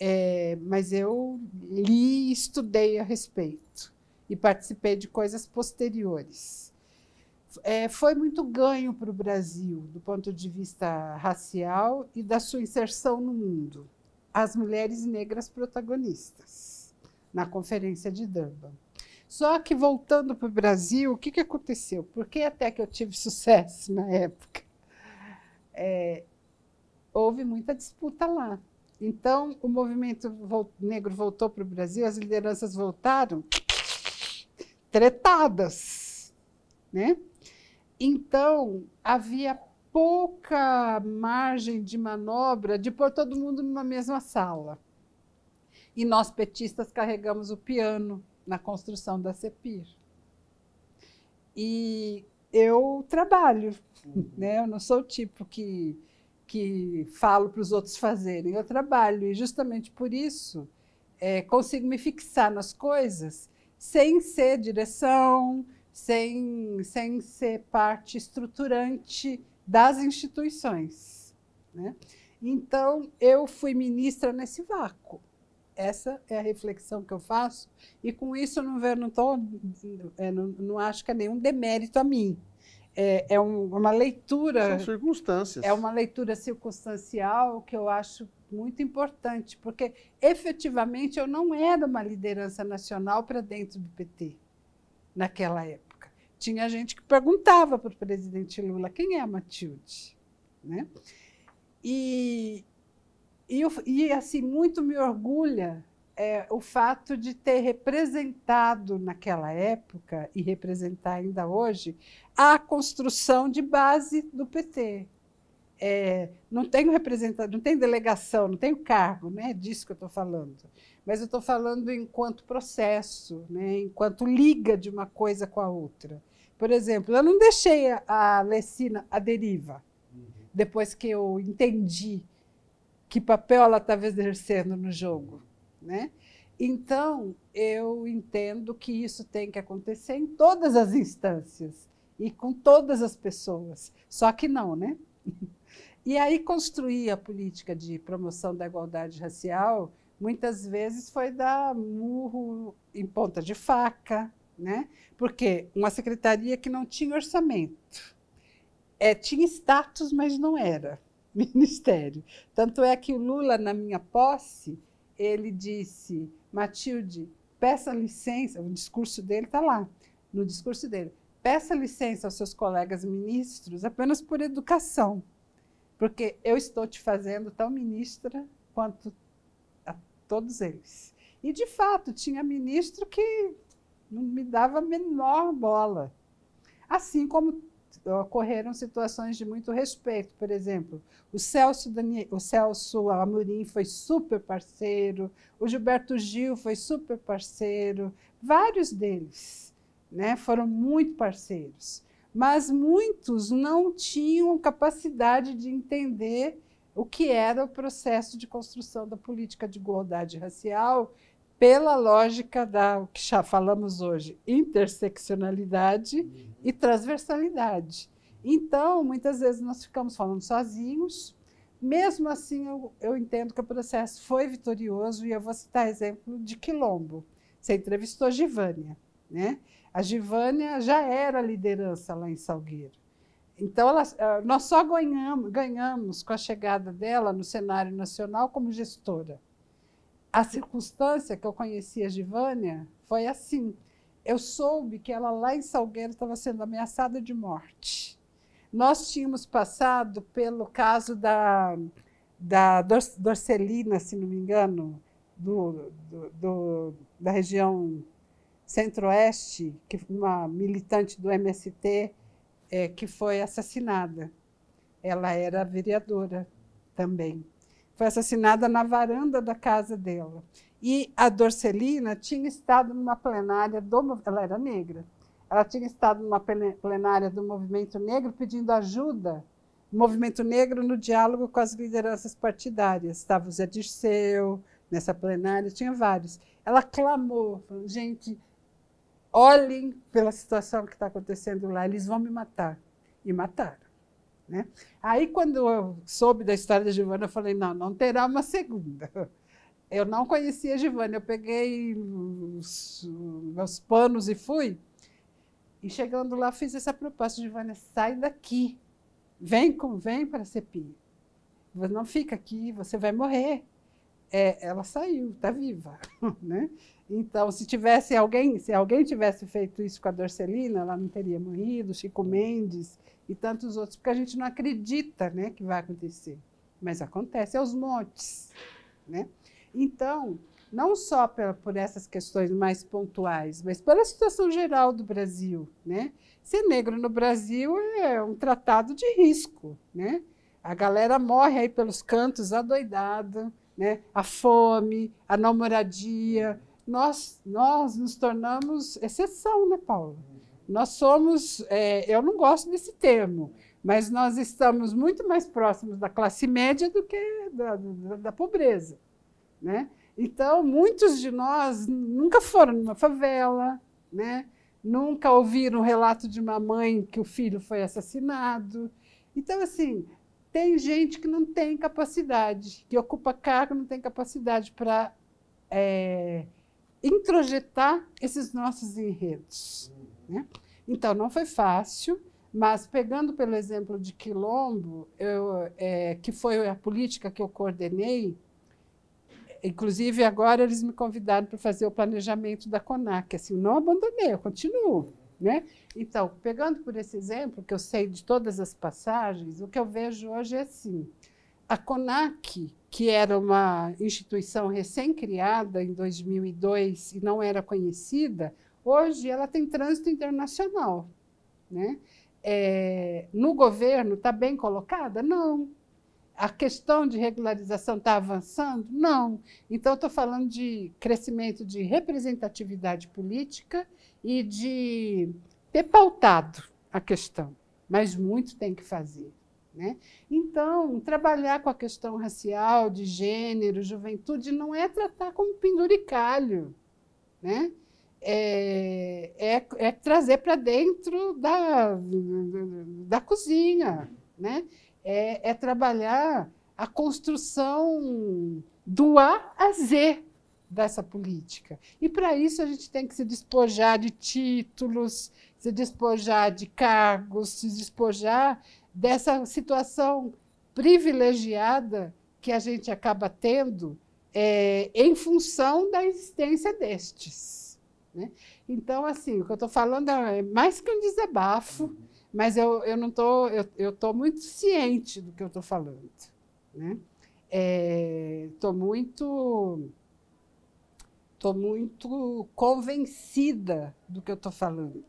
é, mas eu li e estudei a respeito e participei de coisas posteriores. É, foi muito ganho para o Brasil do ponto de vista racial e da sua inserção no mundo. As mulheres negras protagonistas na Conferência de Durban. Só que voltando para o Brasil, o que, que aconteceu? Por que até que eu tive sucesso na época? É, houve muita disputa lá então, o movimento negro voltou para o Brasil, as lideranças voltaram tretadas, né? Então, havia pouca margem de manobra de pôr todo mundo numa mesma sala. E nós petistas carregamos o piano na construção da CEPIR. E eu trabalho, uhum. né? Eu não sou o tipo que que falo para os outros fazerem, eu trabalho. E justamente por isso é, consigo me fixar nas coisas sem ser direção, sem, sem ser parte estruturante das instituições. Né? Então, eu fui ministra nesse vácuo. Essa é a reflexão que eu faço, e com isso eu não, vejo não, tô, é, não, não acho que é nenhum demérito a mim é, é um, uma leitura. São
circunstâncias. É
uma leitura circunstancial que eu acho muito importante, porque efetivamente eu não era uma liderança nacional para dentro do PT naquela época. Tinha gente que perguntava para o presidente Lula quem é a Matilde. Né? E, e, eu, e assim, muito me orgulha é, o fato de ter representado naquela época e representar ainda hoje a construção de base do PT. É, não tenho representado não tenho delegação, não tenho cargo, não é disso que eu estou falando. Mas eu estou falando enquanto processo, né, enquanto liga de uma coisa com a outra. Por exemplo, eu não deixei a Lessina à deriva, uhum. depois que eu entendi que papel ela estava exercendo no jogo né? Então, eu entendo que isso tem que acontecer em todas as instâncias e com todas as pessoas. Só que não, né? E aí construir a política de promoção da igualdade racial muitas vezes foi dar murro em ponta de faca, né? Porque uma secretaria que não tinha orçamento, é, tinha status, mas não era *laughs* ministério. Tanto é que o Lula, na minha posse, ele disse: Matilde, peça licença. O discurso dele está lá, no discurso dele. Peça licença aos seus colegas ministros apenas por educação, porque eu estou te fazendo tão ministra quanto a todos eles. E, de fato, tinha ministro que não me dava a menor bola. Assim como ocorreram situações de muito respeito. Por exemplo, o Celso, Daniel, o Celso Amorim foi super parceiro, o Gilberto Gil foi super parceiro, vários deles né, foram muito parceiros. Mas muitos não tinham capacidade de entender o que era o processo de construção da política de igualdade racial pela lógica da o que já falamos hoje, interseccionalidade uhum. e transversalidade. Então, muitas vezes nós ficamos falando sozinhos. Mesmo assim, eu, eu entendo que o processo foi vitorioso e eu vou citar exemplo de Quilombo. Você entrevistou a Givânia, né? A Givânia já era liderança lá em Salgueiro. Então, ela, eh, nós só ganhamos, ganhamos com a chegada dela no cenário nacional como gestora a circunstância que eu conheci a Givânia foi assim. Eu soube que ela lá em Salgueiro estava sendo ameaçada de morte. Nós tínhamos passado pelo caso da, da Dorcelina, se não me engano, do, do, do, da região centro-oeste, que uma militante do MST é, eh, que foi assassinada. Ela era vereadora também foi assassinada na varanda da casa dela. E a Dorcelina tinha estado numa plenária do ela era negra. Ela tinha estado numa plenária do movimento negro pedindo ajuda, movimento negro no diálogo com as lideranças partidárias. Estava o Zé Dirceu nessa plenária, tinha vários. Ela clamou, falou, gente, olhem pela situação que está acontecendo lá, eles vão me matar. E mataram. Né? Aí, quando eu soube da história da Giovana, eu falei: não, não terá uma segunda. *laughs* Eu não conhecia a Giovana, eu peguei os, meus panos e fui. E chegando lá, fiz essa proposta: Giovana, sai daqui, vem com, vem para a CPI. Você não fica aqui, você vai morrer. É, ela saiu, está viva, *laughs* né? Então, se tivesse alguém, se alguém tivesse feito isso com a Dorcelina, ela não teria morrido. Chico Mendes, e tantos outros, porque a gente não acredita né, que vai acontecer. Mas acontece aos montes. Né? Então, não só por, por essas questões mais pontuais, mas pela situação geral do Brasil. Né? Ser negro no Brasil é um tratado de risco. Né? A galera morre aí pelos cantos adoidada, né? a fome, a não moradia. Nós, nós nos tornamos exceção, né, Paulo? Nós somos, é, eu não gosto desse termo, mas nós estamos muito mais próximos da classe média do que da, da, da pobreza. Né? Então, muitos de nós nunca foram numa favela, né? nunca ouviram o relato de uma mãe que o filho foi assassinado. Então, assim, tem gente que não tem capacidade, que ocupa cargo, não tem capacidade para é, introjetar esses nossos enredos. Né? Então, não foi fácil, mas pegando pelo exemplo de Quilombo, eu, é, que foi a política que eu coordenei, inclusive agora eles me convidaram para fazer o planejamento da CONAC. Assim, não abandonei, eu continuo. Né? Então, pegando por esse exemplo, que eu sei de todas as passagens, o que eu vejo hoje é assim: a CONAC, que era uma instituição recém-criada em 2002 e não era conhecida, Hoje ela tem trânsito internacional. Né? É, no governo está bem colocada? Não. A questão de regularização está avançando? Não. Então, estou falando de crescimento de representatividade política e de ter pautado a questão, mas muito tem que fazer. Né? Então, trabalhar com a questão racial, de gênero, juventude, não é tratar como penduricalho. Né? é, é, é trazer para dentro da, da cozinha, né? É, é, trabalhar a construção do A a Z dessa política. E para isso a gente tem que se despojar de títulos, se despojar de cargos, se despojar dessa situação privilegiada que a gente acaba tendo é, em função da existência destes. Né? Então, assim, o que eu estou falando é mais que um desabafo, uhum. mas eu, eu não estou eu, eu muito ciente do que eu estou falando. Né? Estou é, muito, estou muito convencida do que eu estou falando.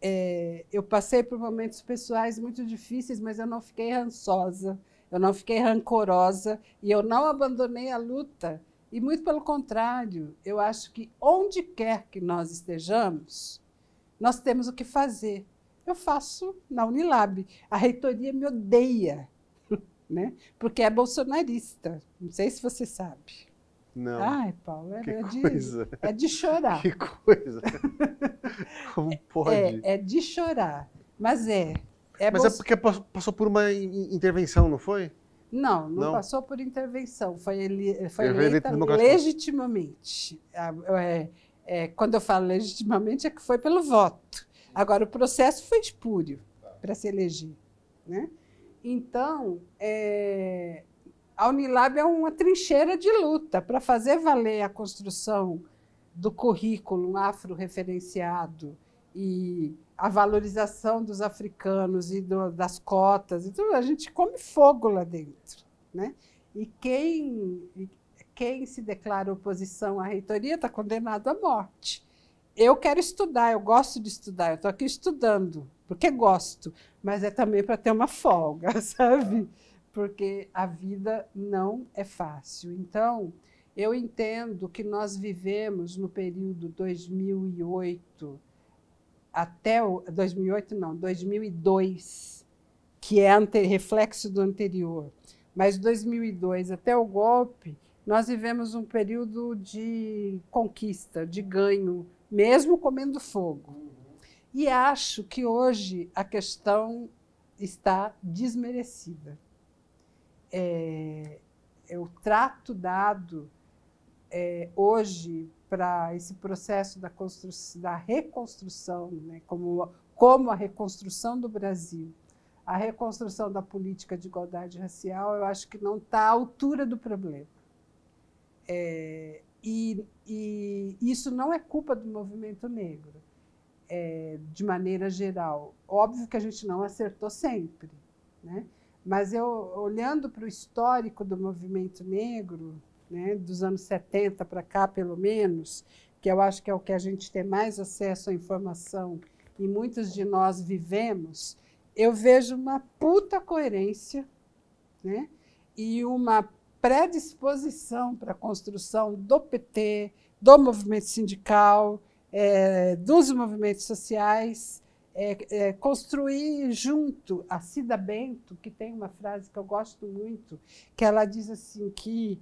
É, eu passei por momentos pessoais muito difíceis, mas eu não fiquei rançosa, eu não fiquei rancorosa e eu não abandonei a luta e muito pelo contrário, eu acho que onde quer que nós estejamos, nós temos o que fazer. Eu faço na Unilab. A reitoria me odeia, *laughs* né? porque é bolsonarista. Não sei se você sabe.
Não. Ai,
Paulo, é, é de, é de chorar. *laughs*
Que coisa. *laughs* Como é, pode? É,
é de chorar. Mas é. é Mas é bolso... é
porque passou por uma intervenção, não foi?
Não, não, não, passou por intervenção, foi, ele, foi eleita legitimamente. É, é, quando eu falo legitimamente, é que foi pelo voto. Agora, o processo foi espúrio para se eleger. Né? Então, é, a Unilab é uma trincheira de luta para fazer valer a construção do currículo afro-referenciado e a valorização dos africanos e do, das cotas, então a gente come fogo lá dentro, né? E quem quem se declara oposição à reitoria está condenado à morte. Eu quero estudar, eu gosto de estudar, eu estou aqui estudando porque gosto, mas é também para ter uma folga, *laughs* sabe? Porque a vida não é fácil. Então, eu entendo que nós vivemos no período 2008 até o 2008 não, 2002, que é ante, reflexo do anterior, mas 2002 até o golpe, nós vivemos um período de conquista, de ganho, mesmo comendo fogo. E acho que hoje a questão está desmerecida. É, é o trato dado é, hoje para esse processo da, da reconstrução, né, como, como a reconstrução do Brasil, a reconstrução da política de igualdade racial, eu acho que não está à altura do problema. É, e, e, isso não é culpa do movimento negro, é, de maneira geral. Óbvio que a gente não acertou sempre, né? mas eu, olhando para o histórico do movimento negro, né, dos anos 70 para cá, pelo menos, que eu acho que é o que a gente tem mais acesso à informação e muitos de nós vivemos, eu vejo uma puta coerência né, e uma predisposição para a construção do PT, do movimento sindical, é, dos movimentos sociais, é, é, construir junto a Cida Bento, que tem uma frase que eu gosto muito, que ela diz assim que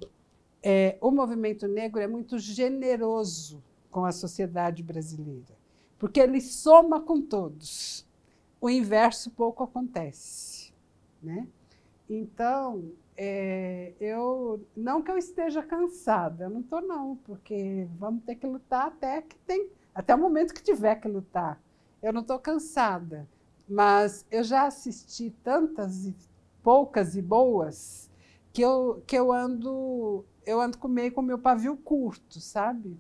é, o movimento negro é muito generoso com a sociedade brasileira, porque ele soma com todos. O inverso pouco acontece. Né? Então, é, eu não que eu esteja cansada, eu não estou não, porque vamos ter que lutar até que tem, até o momento que tiver que lutar. Eu não estou cansada, mas eu já assisti tantas e poucas e boas que eu, que eu ando eu ando com meio com meu pavio curto, sabe?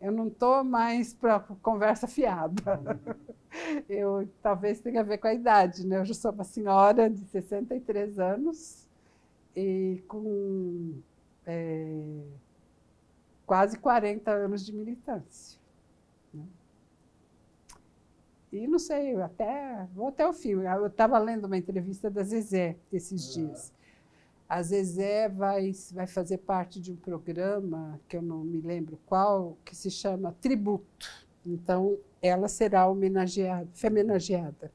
Eu não estou mais para conversa fiada. Uhum. *laughs* Eu talvez tenha a ver com a idade, né? Eu já sou uma senhora de 63 anos e com é, quase 40 anos de militância. Né? E não sei, até vou até o fim. Eu estava lendo uma entrevista da Zezé esses ah. dias. A Zezé vai, vai fazer parte de um programa, que eu não me lembro qual, que se chama Tributo. Então, ela será homenageada, homenageada.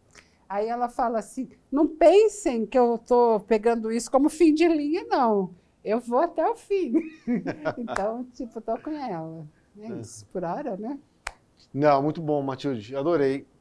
Aí ela fala assim: não pensem que eu estou pegando isso como fim de linha, não. Eu vou até o fim. *laughs* então, tipo, estou com ela. É, é isso, por
hora, né? Não, muito bom, Matilde. Adorei.